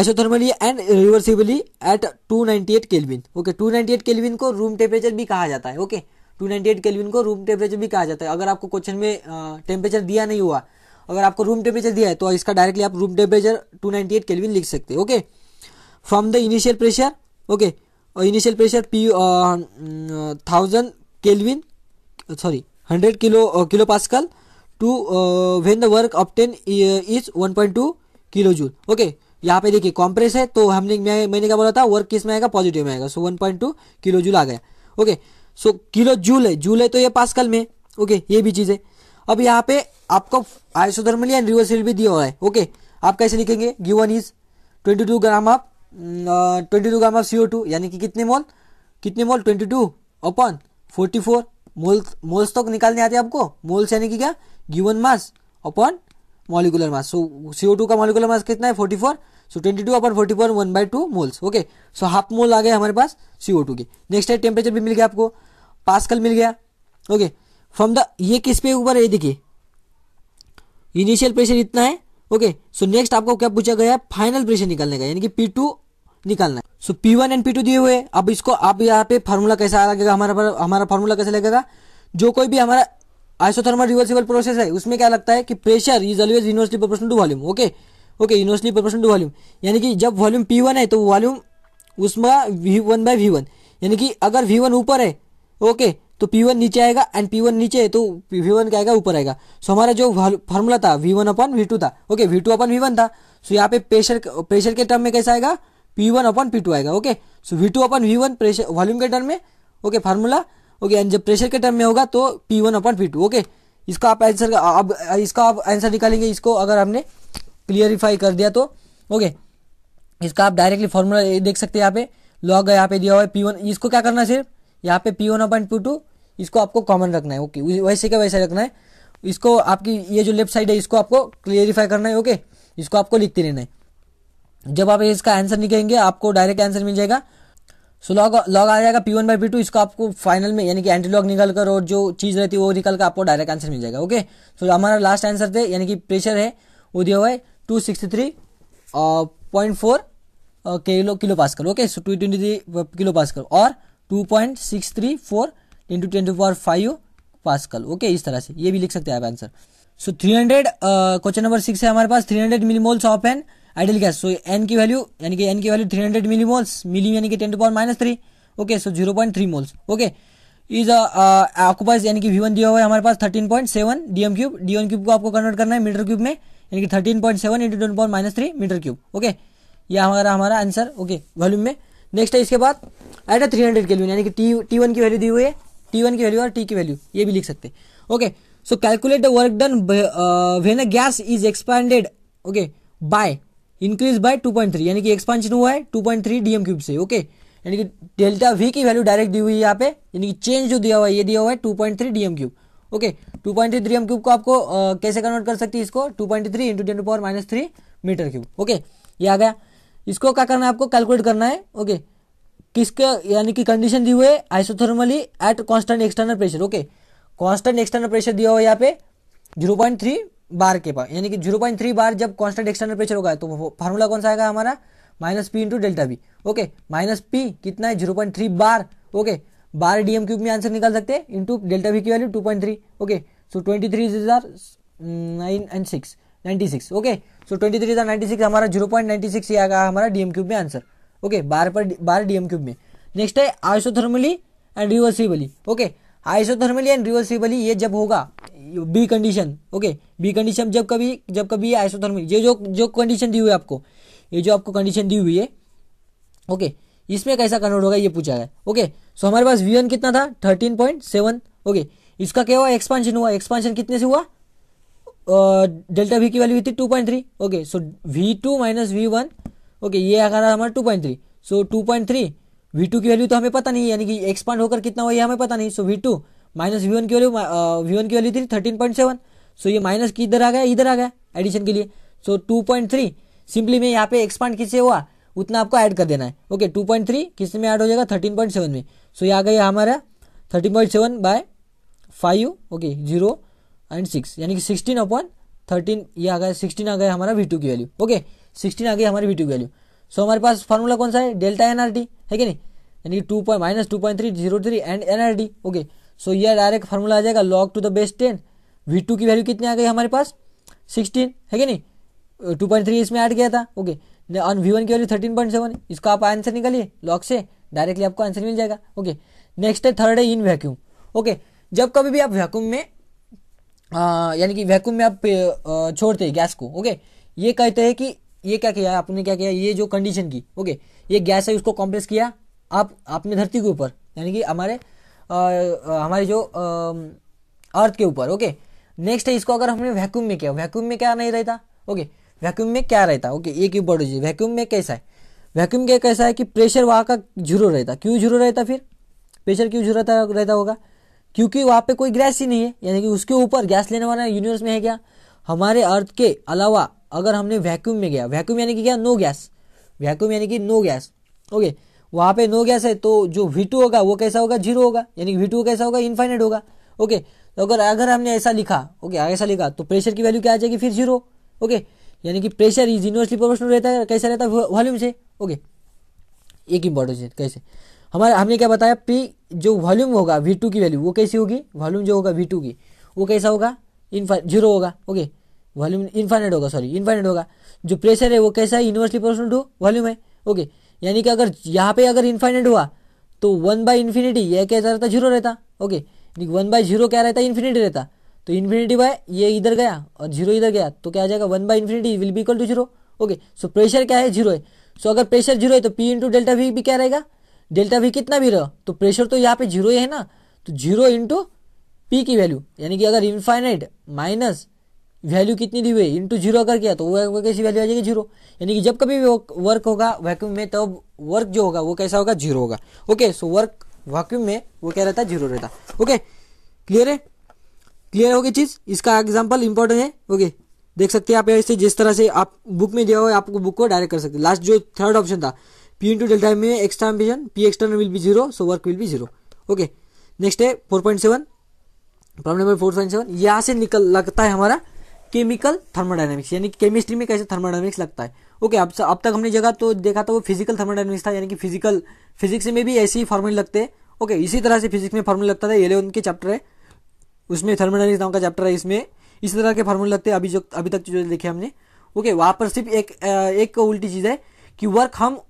S1: isothermally and reversibly at 298 kelvin okay 298 kelvin को रूम टेम्परेचर भी कहा जाता है ओके okay? 298 केल्विन को रूम टेम्परेचर भी कहा जाता है अगर आपको क्वेश्चन में टेम्परेचर दिया नहीं हुआ अगर आपको रूम टेम्परेचर दिया है तो इसका डायरेक्टली आप रूम टेम्परेचर 298 केल्विन लिख सकते हैं okay from the initial pressure okay और initial pressure P thousand kelvin sorry hundred kilo kilo pascal to when the work obtain is one point two kilo joule okay यहाँ पे देखिए compress है तो हमने मैं, मैंने क्या बोला था वर्क किस में आएगा पॉजिटिव में आएगा so one point two kilo joule आ गया ओके सो किलो जूल है जूल है तो ये पास्कल में ओके ये भी चीज़ है अब यहाँ पे आपको आइसोधर्मली एंड रिवर्स भी दिया हुआ है ओके आप कैसे लिखेंगे given is twenty two gram of twenty two gram of C O two यानी कि कितने मोल कितने mole twenty two upon forty four moles moles तो निकालने आते हैं आपको मोल्स यानी कि क्या given mass upon molecular mass so C O two का मॉलिकुलर मास कितना है forty four so twenty two upon forty four one by two moles okay so half mole आ गया हमारे पास सी ओ टू के नेक्स्ट है temperature भी मिल गया आपको पास्कल मिल गया ओके फ्रॉम द ये किस पे ऊपर है देखिए इनिशियल प्रेशर इतना है ओके सो नेक्स्ट आपको क्या पूछा गया है फाइनल प्रेशर निकालने का यानी कि पी टू निकालना है so P one and P two दिए हुए अब इसको आप यहाँ पे फार्मूला कैसा लगेगा हमारा हमारा फार्मूला कैसे लगेगा जो कोई भी हमारा आइसोथर्मल रिवर्सिबल प्रोसेस है उसमें क्या लगता है कि pressure is always universally proportion to volume okay okay universally proportion to volume यानी कि जब वॉल्यूम पी वन है तो वॉल्यूम उसमें V one by V one यानी कि अगर वी वन ऊपर है ओके तो पी वन नीचे आएगा एंड पी वन नीचे है तो वी वन क्या आएगा ऊपर आएगा सो हमारा जो फार्मूला था V one upon V two था ओके वी टू अपन वी वन था सो यहाँ पे प्रेशर प्रेशर के टर्म में कैसा आएगा P one upon P two आएगा ओके सो वी टू अपन वी वन प्रेशर वॉल्यूम के टर्म में ओके फार्मूला ओके एंड जब प्रेशर के टर्म में होगा तो P one upon P two okay इसका आप आंसर अब इसका आप आंसर निकालेंगे इसको अगर हमने क्लियरिफाई कर दिया तो ओके इसका आप डायरेक्टली फॉर्मूला देख सकते हैं यहाँ पे लॉग यहाँ पे दिया हुआ है पी वन इसको क्या करना सिर्फ यहाँ पे P one upon P two इसको आपको कॉमन रखना है ओके वैसे क्या वैसे रखना है इसको आपकी ये जो लेफ्ट साइड है इसको आपको क्लियरिफाई करना है ओके इसको आपको लिखते रहना है जब आप इसका आंसर निकलेंगे आपको डायरेक्ट आंसर मिल जाएगा सो लॉग लॉग आ जाएगा P one by P two इसको आपको फाइनल में यानी कि एंटी लॉग निकल कर और जो चीज़ रहती है वो निकल कर आपको डायरेक्ट आंसर मिल जाएगा ओके सो so, हमारा लास्ट आंसर थे यानी कि प्रेशर है वो दिया हुआ है two sixty three point four kilo kilo pascal okay so two twenty three kilo pascal और two point six three four into ten to power five pascal okay इस तरह से ये भी लिख सकते हैं आप answer so three hundred question number six है हमारे पास three hundred millimoles of an ideal gas so N की वैल्यू यानी कि एन की value three hundred millimoles milli यानी कि ten to power minus three okay so zero point three moles okay is occupies यानी कि वी वन दिया हुआ है हमारे पास thirteen point seven D M cube D one cube को आपको कन्वर्ट करना है मीटर क्यूब में यानी कि thirteen point seven into ten point minus three metre cube okay यह हमारा हमारा आंसर ओके वॉल्यूम में नेक्स्ट है इसके बाद at a three hundred kelvin यानी कि टी टी वन की वैल्यू दी हुई है टी वन की वैल्यू और टी की वैल्यू ये भी लिख सकते हैं okay so calculate the work done when a gas is expanded okay by increase by 2.3 यानी कि एक्सपांशन हुआ है 2.3 डीएम क्यूब से ओके यानी कि डेल्टा वी की वैल्यू डायरेक्ट दी हुई है यहाँ पे यानी कि चेंज जो दिया हुआ है ये दिया हुआ है 2.3 dm cube okay 2.3 dm cube को आपको आ, uh, कैसे कन्वर्ट कर सकती है इसको 2.3 point three into ten power minus three metre cube okay ये आ गया इसको क्या करना है आपको कैलकुलेट करना है ओके किसके यानी कि कंडीशन दी हुई है isothermally at constant external pressure okay constant external pressure दिया हुआ यहाँ पे जीरो पॉइंट थ्री बार के पास यानी कि जीरो पॉइंट थ्री बार जब कॉन्स्टेंट एक्सटर्नल प्रेशर होगा तो फार्मूला कौन सा आएगा हमारा minus P into delta B okay minus P कितना है zero point three bar okay bar DM cube में आंसर निकाल सकते हैं इंटू डेल्टा बी की value two point three okay so twenty three R nine and six ninety six okay so twenty three R ninety six हमारा zero point ninety six ये आएगा हमारा dm cube में answer okay बारह पर DM cube में next है isothermally and reversibly okay isothermally and reversibly ये जब होगा B condition okay B condition जब कभी जब कभी आइसोथर्मली ये जो जो कंडीशन दी हुई है आपको ये जो आपको कंडीशन दी हुई है ओके okay, इसमें कैसा कन्वर्ट होगा ये पूछा है ओके सो हमारे पास वी कितना था थर्टीन पॉइंट सेवन ओके इसका क्या हुआ एक्सपांशन हुआ एक्सपांशन कितने से हुआ डेल्टा वी की वैल्यू हुई थी two point three okay so V two minus V one okay ये आ रहा है हमारा two point three so two point three V two की वैल्यू तो हमें पता नहीं यानी कि एक्सपांड होकर कितना हुआ ये हमें पता नहीं so V two minus V one की वैल्यू वी वन की वैल्यू थी थर्टीन पॉइंट सेवन सो ये माइनस की इधर आ गया इधर आ गया एडिशन के लिए so two point three simply में यहाँ पे एक्सपांड किससे हुआ उतना आपको ऐड कर देना है ओके टू पॉइंट थ्री किस में ऐड हो जाएगा थर्टीन पॉइंट सेवन में सो ये आ गया हमारा thirteen point seven by five okay zero and six यानी कि सिक्सटीन अपॉन थर्टीन ये आ गया सिक्सटीन आ गया हमारा वी टू की वैल्यू ओके सिक्सटीन आ गई हमारी वी की वैल्यू सो हमारे पास फार्मूला कौन सा है डेल्टा एन है कि नहीं यानी कि two point minus two point three zero three and N okay so यह डायरेक्ट फार्मूला आ जाएगा log to the base ten V two की वैल्यू कितनी आ गई हमारे पास सिक्सटीन है कि नहीं टू पॉइंट थ्री इसमें ऐड किया था ओके ऑन वी वन की वैल्यू थर्टीन पॉइंट सेवन इसको आप आंसर निकालिए लॉग से डायरेक्टली आपको आंसर मिल जाएगा ओके नेक्स्ट है थर्ड है इन वैक्यूम ओके जब कभी भी आप वैक्यूम में यानी कि वैक्यूम में आप छोड़ते हैं गैस को ओके ये कहते हैं कि ये क्या किया आपने क्या किया ये जो कंडीशन की ओके ये गैस है उसको कॉम्प्रेस किया आप आपने धरती के ऊपर यानी कि हमारे हमारे जो अर्थ के ऊपर ओके नेक्स्ट है इसको अगर हमने वैक्यूम में किया वैक्यूम में क्या नहीं रहता ओके वैक्यूम में क्या रहता ओके एक ही बॉडी वैक्यूम में कैसा है वैक्यूम क्या कैसा है कि प्रेशर वहाँ का झुरो रहता क्यों झुरो रहता फिर प्रेशर क्यों जीरो रहता रहता होगा क्योंकि वहाँ पे कोई ग्रैस ही नहीं है यानी कि उसके ऊपर गैस लेने वाला यूनिवर्स में है क्या हमारे अर्थ के अलावा अगर हमने वैक्यूम में गया वैक्यूम यानी कि क्या नो गैस वैक्यूम यानी कि नो गैस ओके वहां पे नो गैस है तो जो वी टू होगा वो कैसा होगा जीरो होगा यानी वी टू कैसा होगा इन्फाइनेट होगा ओके तो अगर अगर हमने ऐसा लिखा ओके ऐसा लिखा तो प्रेशर की वैल्यू क्या आ जाएगी फिर जीरो ओके यानी कि प्रेशर इज यूनिवर्सली प्रोपोर्शनल रहता है कैसा रहता है वॉल्यूम से ओके एक इंपॉर्टेंट चीज कैसे हमारा हमने क्या बताया पी जो वॉल्यूम होगा वी टू की वैल्यू वो कैसी होगी वॉल्यूम जो होगा वी टू की वो कैसा होगा इन जीरो होगा ओके वॉल्यूम इन्फाइनेट होगा सॉरी इन्फाइनेट होगा जो प्रेशर है वो कैसा है यूनिवर्सली प्रोपोर्शनल टू वॉल्यूम है ओके यानी कि अगर यहाँ पे अगर इन्फाइनेट हुआ तो वन बाय इन्फिनिटी यह कैसा रहता जीरो रहता ओके वन बाय जीरो क्या रहता इन्फिनिटी रहता तो इन्फिनिटी बाय ये इधर गया और जीरो इधर गया तो क्या आ जाएगा one by infinity will be equal to zero okay so pressure क्या है जीरो है सो अगर प्रेशर जीरो है तो पी इंटू डेल्टा वी भी क्या रहेगा डेल्टा वी कितना भी रहो तो प्रेशर तो यहाँ पे जीरो है ना तो जीरो इंटू पी की वैल्यू यानी कि अगर इन्फाइनाइट माइनस वैल्यू कितनी दी हुई इंटू जीरो अगर किया तो वो कैसी वैल्यू आ जाएगी जीरो यानी कि जब कभी भी वर्क होगा वैक्यूम में तब वर्क जो होगा वो कैसा होगा जीरो होगा ओके सो वर्क वैक्यूम में वो क्या रहता है जीरो रहता ओके क्लियर है क्लियर होगी चीज़ इसका एग्जाम्पल इंपॉर्टेंट है ओके देख सकते हैं आप ऐसे जिस तरह से आप बुक में दिया हुआ है आपको बुक को डायरेक्ट कर सकते हैं लास्ट जो थर्ड ऑप्शन था पी इंटू डेल्टा में extra P external will be zero so work will be zero okay next है four point seven problem number four point seven यहाँ से निकल लगता है हमारा केमिकल थर्मोडाइनमिक्स यानी केमिस्ट्री में कैसे थर्मोडाइनमिक्स लगता है ओके अब अब तक हमने जगह तो देखा था वो फिजिकल थर्मोडाइनमिक्स था यानी कि फिजिकल फिजिक्स में भी ऐसे ही फॉर्मूले लगते हैं ओके इसी तरह से फिजिक्स में फॉर्मूला लगता था एलेवन के चैप्टर है उसमें थर्मोडाइनमिक्स नाम का चैप्टर है इसमें इसी तरह के फॉर्मूले लगते हैं अभी जो अभी तक जो देखे हमने ओके वहाँ पर सिर्फ एक एक उल्टी चीज़ है कि वर्क हम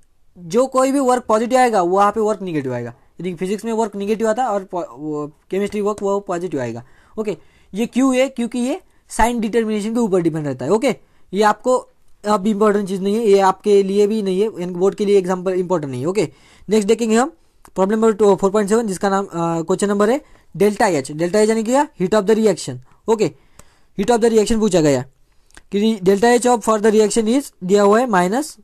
S1: जो कोई भी वर्क पॉजिटिव आएगा वहाँ पे वर्क निगेटिव आएगा यानी फिजिक्स में वर्क निगेटिव आता और केमिस्ट्री वर्क वो पॉजिटिव आएगा ओके ये क्यों है क्योंकि ये साइन डिटर्मिनेशन के ऊपर डिपेंड रहता है ओके ये आपको अब इंपॉर्टेंट चीज़ नहीं है ये आपके लिए भी नहीं है बोर्ड के लिए एग्जाम्पल इंपॉर्टेंट नहीं है ओके नेक्स्ट देखेंगे हम problem number four point seven जिसका नाम क्वेश्चन नंबर है डेल्टा एच डेल्टा एच यानी क्या heat of the reaction okay heat of the reaction पूछा गया कि delta H of for the reaction is दिया हुआ है minus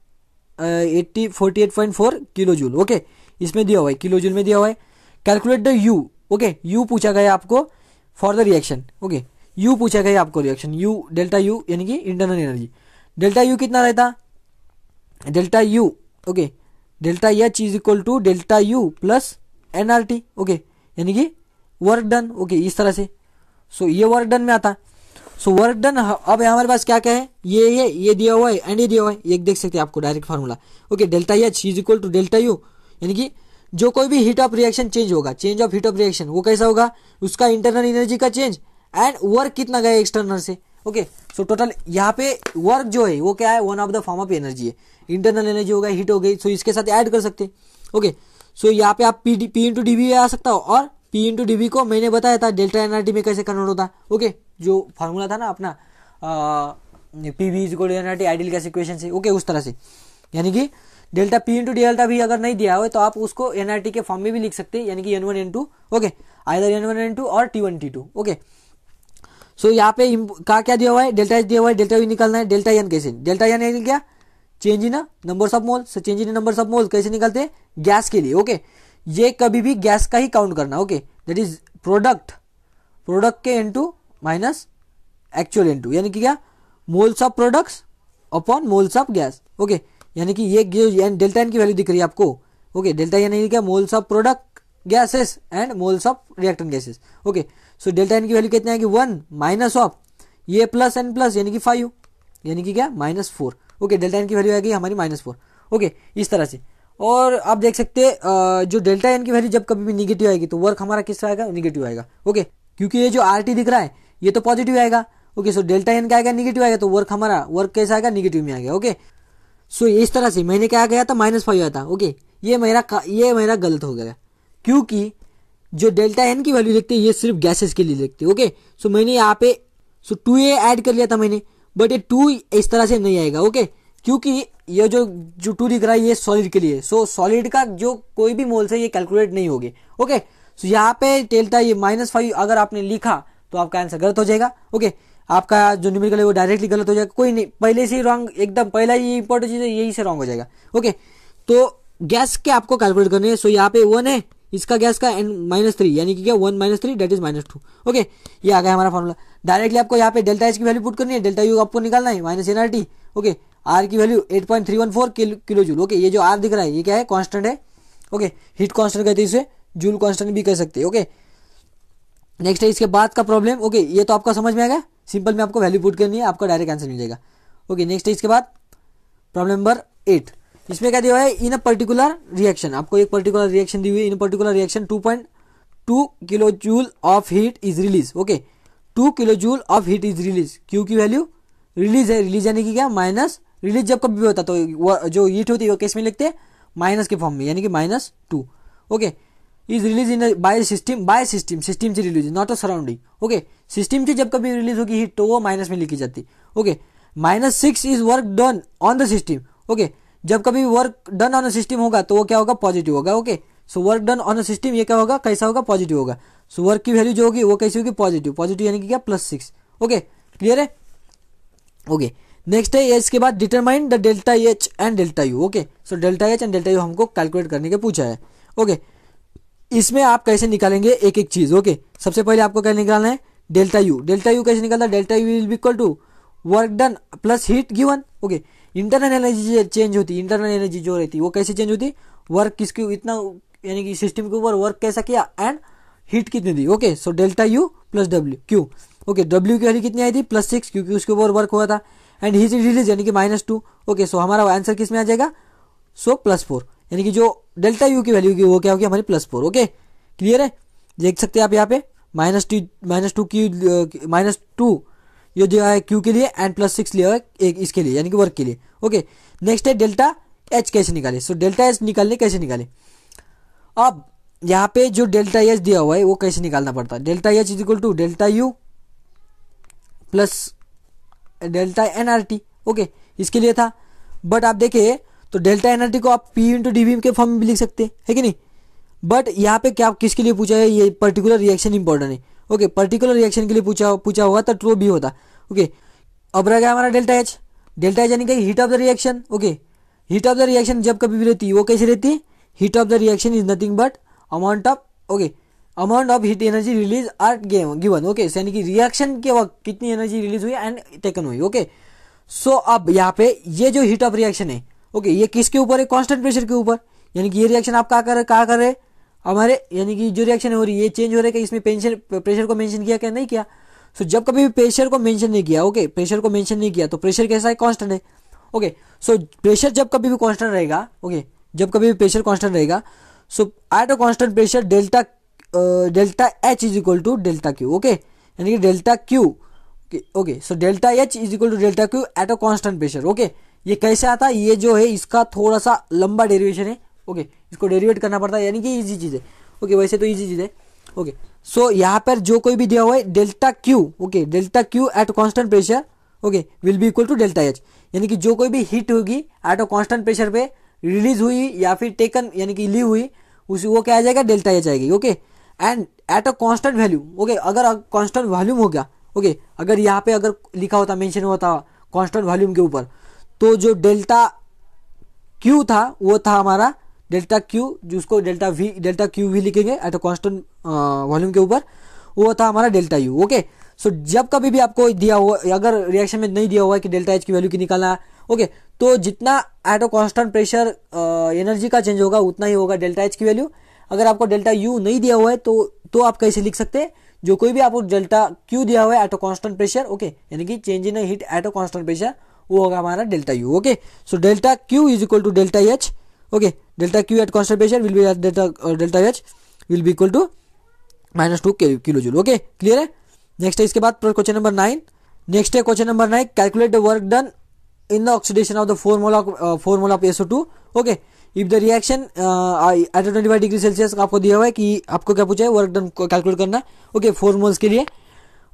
S1: eighty forty eight point four kilo joule okay इसमें दिया हुआ है किलो जूल में दिया हुआ है calculate the U okay U पूछा गया आपको for the reaction okay U पूछा गया आपको रिएक्शन यू डेल्टा यू यानी कि इंटरनल एनर्जी डेल्टा यू कितना रहता delta U okay delta H is equal to delta U plus N R T okay यानी कि वर्क डन ओके इस तरह से सो so, ये वर्क डन में आता सो वर्क डन अब हमारे पास क्या क्या है ये ये ये दिया हुआ है एंड ये दिया हुआ है एक देख सकते हैं आपको direct formula okay delta H is equal to delta U यानी कि जो कोई भी हीट ऑफ रिएक्शन चेंज होगा change of heat of reaction वो कैसा होगा उसका इंटरनल एनर्जी का चेंज एंड वर्क कितना गया एक्सटर्नल से ओके सो टोटल यहाँ पे वर्क जो है वो क्या है one of the form of energy है इंटरनल एनर्जी हो गई हीट हो गई सो so इसके साथ ऐड कर सकते ओके सो यहाँ पे आप P D P into D आ सकता हो और पी इंटू डी बी को मैंने बताया था डेल्टा एनआरटी में कैसे कन्वर्ट होता है ओके जो फार्मूला था ना अपना P V is gold NRT ideal gas equation से ओके उस तरह से यानी कि डेल्टा पी इंटू डेल्टा भी अगर नहीं दिया हो तो आप उसको एनआरटी के फॉर्म में भी लिख सकते हैं यानी कि N one N two okay either N one N two और T one T two okay so यहाँ पे का क्या दिया हुआ है डेल्टा एच दिया हुआ है डेल्टा यू निकालना है डेल्टा एन कैसे डेल्टा एन यानी क्या change in number of mole change in number of mole कैसे निकलते हैं गैस के लिए ओके ये कभी भी गैस का ही काउंट करना okay that is product product के N two minus actual N two यानी कि क्या moles of products upon moles of gas okay यानी कि ये डेल्टा एन की वैल्यू दिख रही है आपको ओके डेल्टा एन यानी क्या moles of product gases and moles of reactant gases okay so delta N की वैल्यू कितनी आएगी वन माइनस ऑफ ये प्लस एन प्लस यानी कि फाइव यानी कि क्या minus four okay delta N की वैल्यू आएगी हमारी माइनस फोर ओके इस तरह से और आप देख सकते हैं जो डेल्टा एन की वैल्यू जब कभी भी निगेटिव आएगी तो वर्क हमारा किसका आएगा निगेटिव आएगा ओके क्योंकि ये जो आर टी दिख रहा है ये तो पॉजिटिव आएगा ओके सो डेल्टा एन का आएगा निगेटिव आएगा तो वर्क हमारा वर्क कैसा आएगा निगेटिव में आएगा ओके सो इस तरह से मैंने क्या गया था माइनस फाइव आया था ओके ये मेरा ये मेरा गलत हो गया क्योंकि जो डेल्टा एन की वैल्यू देखते हैं ये सिर्फ गैसेस के लिए देखते हैं ओके सो मैंने यहाँ पे सो टू ए ऐड कर लिया था मैंने बट ये टू इस तरह से नहीं आएगा ओके क्योंकि ये जो जो टू दिख रहा है ये सॉलिड के लिए सो so, सॉलिड का जो कोई भी मोल से ये कैलकुलेट नहीं होगी ओके सो यहाँ पे डेल्टा ये माइनस फाइव अगर आपने लिखा तो आपका आंसर गलत हो जाएगा ओके आपका जो न्यूमेरिकल है वो डायरेक्टली गलत हो जाएगा कोई नहीं पहले से ही रॉन्ग एकदम पहला ही इंपॉर्टेंट चीज़ है यही से रॉन्ग हो जाएगा ओके तो गैस के आपको कैलकुलेट करने है सो यहाँ पे वन है इसका गैस का एन माइनस थ्री यानी कि क्या one minus three that is minus two okay ये आ गया हमारा फॉर्मूला डायरेक्टली आपको यहाँ पे डेल्टा एच की वैल्यू पुट करनी है डेल्टा यू आपको निकालना है minus N R T okay R की value eight point three one four kilo joule okay ये जो आर दिख रहा है ये क्या है कॉन्स्टेंट है ओके हीट कॉन्स्टेंट कहते हैं इसे जूल कॉन्स्टेंट भी कह सकते हैं ओके नेक्स्ट है इसके बाद का प्रॉब्लम ओके ये तो आपका समझ में आएगा सिंपल में आपको वैल्यू पुट करनी है आपका डायरेक्ट आंसर मिल जाएगा ओके नेक्स्ट है इसके बाद प्रॉब्लम नंबर एट इसमें क्या दिया है इन अ पर्टिकुलर रिएक्शन आपको एक पर्टिकुलर रिएक्शन दी हुई in particular reaction two point two kilo joule of heat is release okay two kilo joule of heat is release Q की वैल्यू रिलीज है रिलीज यानी कि क्या माइनस रिलीज जब कभी भी होता तो जो हीट होती है वो किसमें लिखते हैं माइनस के फॉर्म में यानी कि minus two okay is release in by system by system system से release not a surrounding okay system से जब कभी रिलीज होगी हीट तो वो माइनस में लिखी जाती okay minus six is work done on the system okay जब कभी work done on a system होगा तो वो क्या होगा पॉजिटिव होगा okay so work done on a system ये क्या होगा कैसा होगा पॉजिटिव होगा सो वर्क की वैल्यू जो होगी वो कैसी होगी पॉजिटिव पॉजिटिव यानी कि क्या प्लस सिक्स ओके क्लियर है ओके नेक्स्ट है के बाद determine the delta H and delta U okay so delta H and delta U हमको कैलकुलेट करने के पूछा है ओके okay. इसमें आप कैसे निकालेंगे एक एक चीज ओके okay. सबसे पहले आपको क्या निकालना है डेल्टा यू डेल्टा यू कैसे निकालना delta U will equal to work done plus heat given okay internal energy change होती है इंटरनल एनर्जी जो रहती है वो कैसे चेंज होती है वर्क किसके इतना यानी कि सिस्टम के ऊपर वर्क कैसा किया एंड हीट कितनी दी okay so delta U plus W Q okay W की वैल्यू कितनी आई थी प्लस सिक्स क्योंकि उसके ऊपर वर्क हुआ था एंड हीट रिलीज यानी कि माइनस टू ओके सो हमारा आंसर किस में आ जाएगा सो प्लस फोर यानी कि जो डेल्टा यू की वैल्यू की वो क्या होगी हमारी प्लस फोर ओके क्लियर है देख सकते हैं आप यहाँ पे माइनस टू माइनस टू की माइनस uh, टू ये दिया है क्यू के लिए एंड प्लस सिक्स लिया है एक इसके लिए यानी कि वर्क के लिए ओके नेक्स्ट है डेल्टा एच कैसे निकाले सो डेल्टा एच निकालने कैसे निकाले अब यहाँ पे जो डेल्टा एच दिया हुआ है वो कैसे निकालना पड़ता है delta H is equal to delta U plus delta N R T okay इसके लिए था बट आप देखिए तो डेल्टा एन आर टी को आप पी इंटू डी वी के फॉर्म में भी लिख सकते हैं है कि नहीं बट यहाँ पे क्या किसके लिए पूछा है ये पर्टिकुलर रिएक्शन इंपॉर्टेंट है ओके पर्टिकुलर रिएक्शन के लिए पूछा पूछा होगा तो ट्रो भी होता ओके अब रह गया हमारा डेल्टा एच डेल्टा एच यानी कि heat of the reaction okay heat of the reaction जब कभी भी रहती है वो कैसे रहती है heat of the reaction is nothing but amount of okay amount of heat energy release are given okay यानी कि रिएक्शन के वक्त कितनी एनर्जी रिलीज हुई एंड टेकन हुई ओके सो अब यहाँ पे ये जो हीट ऑफ रिएक्शन है ओके okay, ये किसके ऊपर है कॉन्स्टेंट प्रेशर के ऊपर यानी कि ये रिएक्शन आप कहा कर कहा कर रहे हैं हमारे यानी कि जो रिएक्शन हो रही है ये चेंज हो रहा है कि इसमें पेंशन प्रेशर को मेंशन किया क्या नहीं किया सो so, जब कभी भी प्रेशर को मेंशन नहीं किया ओके okay, प्रेशर को मेंशन नहीं किया तो प्रेशर कैसा है कांस्टेंट है ओके सो प्रेशर जब कभी भी कांस्टेंट रहेगा ओके okay, जब कभी भी प्रेशर कांस्टेंट रहेगा so at a constant pressure delta delta H is equal to delta Q okay यानी कि delta Q okay so delta H is equal to delta Q at a constant pressure okay ये कैसे आता है ये जो है इसका थोड़ा सा लंबा डेरिवेशन है ओके इसको डेरिवेट करना पड़ता है यानी कि ईजी चीज़ है ओके वैसे तो ईजी चीज़ है ओके सो यहाँ पर जो कोई भी दिया हुआ है delta Q okay delta Q at constant pressure okay will be equal to delta H यानी कि जो कोई भी हीट होगी एट अ कॉन्स्टेंट प्रेशर पे रिलीज हुई या फिर टेकन यानी कि ली हुई उस वो क्या आ जाएगा डेल्टा एच आएगी okay and at a constant value okay अगर कॉन्स्टेंट वॉल्यूम हो गया ओके okay, अगर यहाँ पे अगर लिखा होता मेंशन था कॉन्स्टेंट वॉल्यूम के ऊपर तो जो डेल्टा क्यू था वो था हमारा डेल्टा क्यू जिसको डेल्टा वी डेल्टा क्यू भी लिखेंगे एट अ कॉन्स्टेंट वॉल्यूम के ऊपर वो था हमारा डेल्टा यू ओके सो जब कभी भी आपको दिया हुआ अगर रिएक्शन में नहीं दिया हुआ है कि डेल्टा एच की वैल्यू की निकालना है ओके तो जितना at a constant pressure energy का चेंज होगा उतना ही होगा डेल्टा एच की वैल्यू अगर आपको डेल्टा यू नहीं दिया हुआ है तो तो आप कैसे लिख सकते हैं जो कोई भी आपको डेल्टा क्यू दिया हुआ है at a constant pressure okay यानी कि change in heat at a constant pressure वो होगा हमारा delta U okay so delta Q is equal to delta H okay delta q at constant pressure will be at delta uh, delta h will be equal to minus two kilo joule okay clear है next है इसके बाद question number nine next है question number nine calculate the work done in the oxidation of the formula formula of SO two okay if the reaction at twenty five degree Celsius आपको दिया हुआ है कि आपको क्या पूछा है वर्क डन कैलकुलेट करना ओके फोर मोल्स के लिए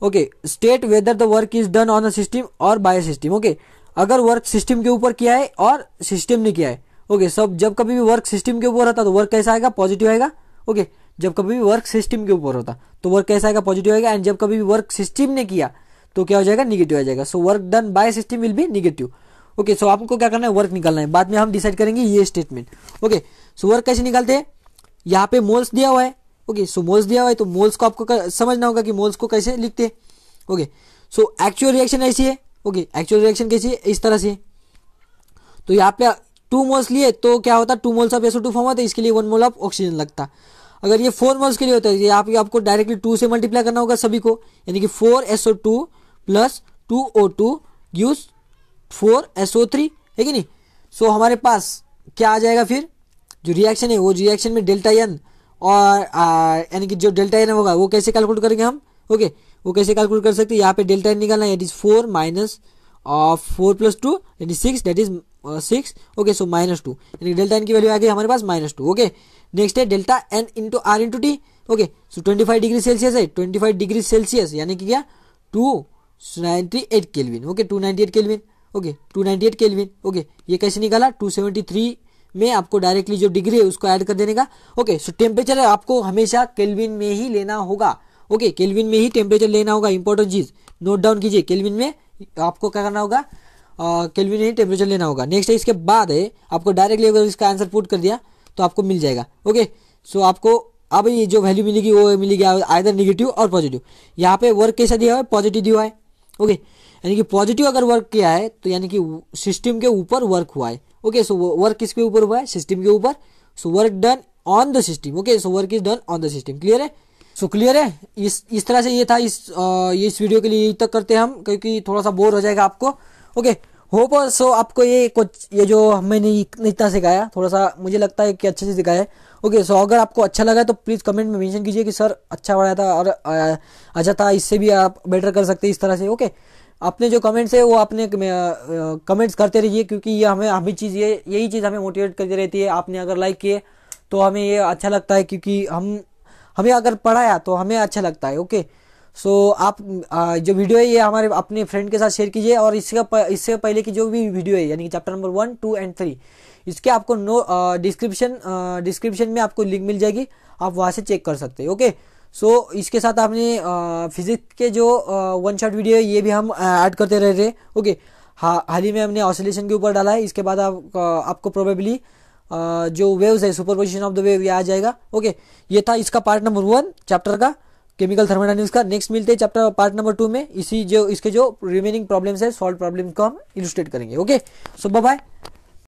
S1: okay state whether the work is done on a system और बाय सिस्टम ओके अगर वर्क सिस्टम के ऊपर किया है और सिस्टम ने किया है ओके सब जब कभी भी वर्क सिस्टम के ऊपर होता तो वर्क कैसा आएगा पॉजिटिव आएगा ओके जब कभी भी वर्क सिस्टम के ऊपर होता तो वर्क कैसा आएगा पॉजिटिव आएगा एंड जब कभी भी वर्क सिस्टम ने किया तो क्या हो जाएगा निगेटिव आ जाएगा so work done by system will be negative okay so आपको क्या करना है वर्क निकालना है बाद में हम डिसाइड करेंगे ये स्टेटमेंट ओके सो वर्क कैसे निकालते हैं यहाँ पे मोल्स दिया हुआ है ओके सो मोल्स दिया हुआ है तो मोल्स को आपको समझना होगा कि मोल्स को कैसे लिखते हैं ओके सो एक्चुअल रिएक्शन ऐसी है ओके एक्चुअल रिएक्शन कैसी है इस तरह से तो यहाँ पे टू मोल्स लिए तो क्या होता two moles of SO two form होता है इसके लिए वन मोल ऑफ ऑक्सीजन लगता अगर ये फोर मोल्स के लिए होता है ये आप, आपको डायरेक्टली टू से मल्टीप्लाई करना होगा सभी को यानी कि four SO two plus two O two use four SO three है कि नहीं सो so, हमारे पास क्या आ जाएगा फिर जो रिएक्शन है वो रिएक्शन में डेल्टा एन और यानी कि जो डेल्टा एन होगा वो कैसे कैलकुलेट करेंगे हम ओके okay, वो कैसे कैलकुलेट कर सकते हैं यहाँ पे डेल्टा एन निकालना है it is four minus four plus two यानी six that is six okay so minus two यानी डेल्टा एन की वैल्यू आ गई हमारे पास माइनस टू ओके नेक्स्ट है delta N into R into T okay so twenty five degree Celsius है twenty five degree Celsius यानी कि क्या two ninety eight Kelvin okay two ninety eight Kelvin okay two ninety eight Kelvin okay ये कैसे निकाला to seventy three में आपको directly जो डिग्री है उसको ऐड कर देने का ओके सो टेम्परेचर है आपको हमेशा केल्विन में ही लेना होगा ओके केल्विन में ही टेम्परेचर लेना होगा इंपॉर्टेंट चीज नोट डाउन कीजिए केल्विन में आपको क्या करना होगा केल्विन ही टेम्परेचर लेना होगा नेक्स्ट है इसके बाद है आपको डायरेक्टली अगर इसका आंसर पुट कर दिया तो आपको मिल जाएगा ओके सो आपको अब ये जो वैल्यू मिलेगी वो मिलेगी आयदर निगेटिव और पॉजिटिव यहाँ पे वर्क कैसा दिया हुआ है पॉजिटिव दिया हुआ है ओके यानी कि पॉजिटिव अगर वर्क किया है तो यानी कि सिस्टम के ऊपर वर्क हुआ है ओके सो वर्क किसके ऊपर हुआ है सिस्टम के ऊपर so work done on the system okay so work is done on the system clear है सो so, क्लियर है इस इस तरह से ये था इस आ, ये इस वीडियो के लिए यही तक करते हैं हम क्योंकि थोड़ा सा बोर हो जाएगा आपको ओके होप सो आपको ये कुछ ये जो मैंने इतना सिखाया थोड़ा सा मुझे लगता है कि अच्छे से सिखाया है ओके सो अगर आपको अच्छा लगा तो प्लीज़ कमेंट में मेंशन कीजिए कि सर अच्छा पढ़ाया था और अच्छा था इससे भी आप बेटर कर सकते इस तरह से ओके अपने जो कमेंट्स है वो आपने कमेंट्स करते रहिए क्योंकि ये हमें हमें चीज़ ये यही चीज़ हमें मोटिवेट करती रहती है आपने अगर लाइक किए तो हमें ये अच्छा लगता है क्योंकि हम हमें अगर पढ़ाया तो हमें अच्छा लगता है ओके सो so, आप जो वीडियो है ये हमारे अपने फ्रेंड के साथ शेयर कीजिए और इसका इससे पहले की जो भी वीडियो है यानी कि chapter number one two and three इसके आपको नो डिस्क्रिप्शन डिस्क्रिप्शन में आपको लिंक मिल जाएगी आप वहाँ से चेक कर सकते हैं ओके सो so, इसके साथ आपने फिजिक्स के जो वन शॉट वीडियो है ये भी हम ऐड करते रह रहे ओके हाँ हाल ही में हमने ऑसोलेशन के ऊपर डाला है इसके बाद आप, आपको प्रोबेबली जो वेव्स है superposition of the wave ये आ जाएगा ओके ये था इसका पार्ट नंबर वन चैप्टर का केमिकल थर्मोडाइनमिक्स का नेक्स्ट मिलते हैं चैप्टर पार्ट नंबर टू में इसी जो इसके जो रिमेनिंग प्रॉब्लम्स है सॉल्व प्रॉब्लम को हम इलस्ट्रेट करेंगे ओके सो बाय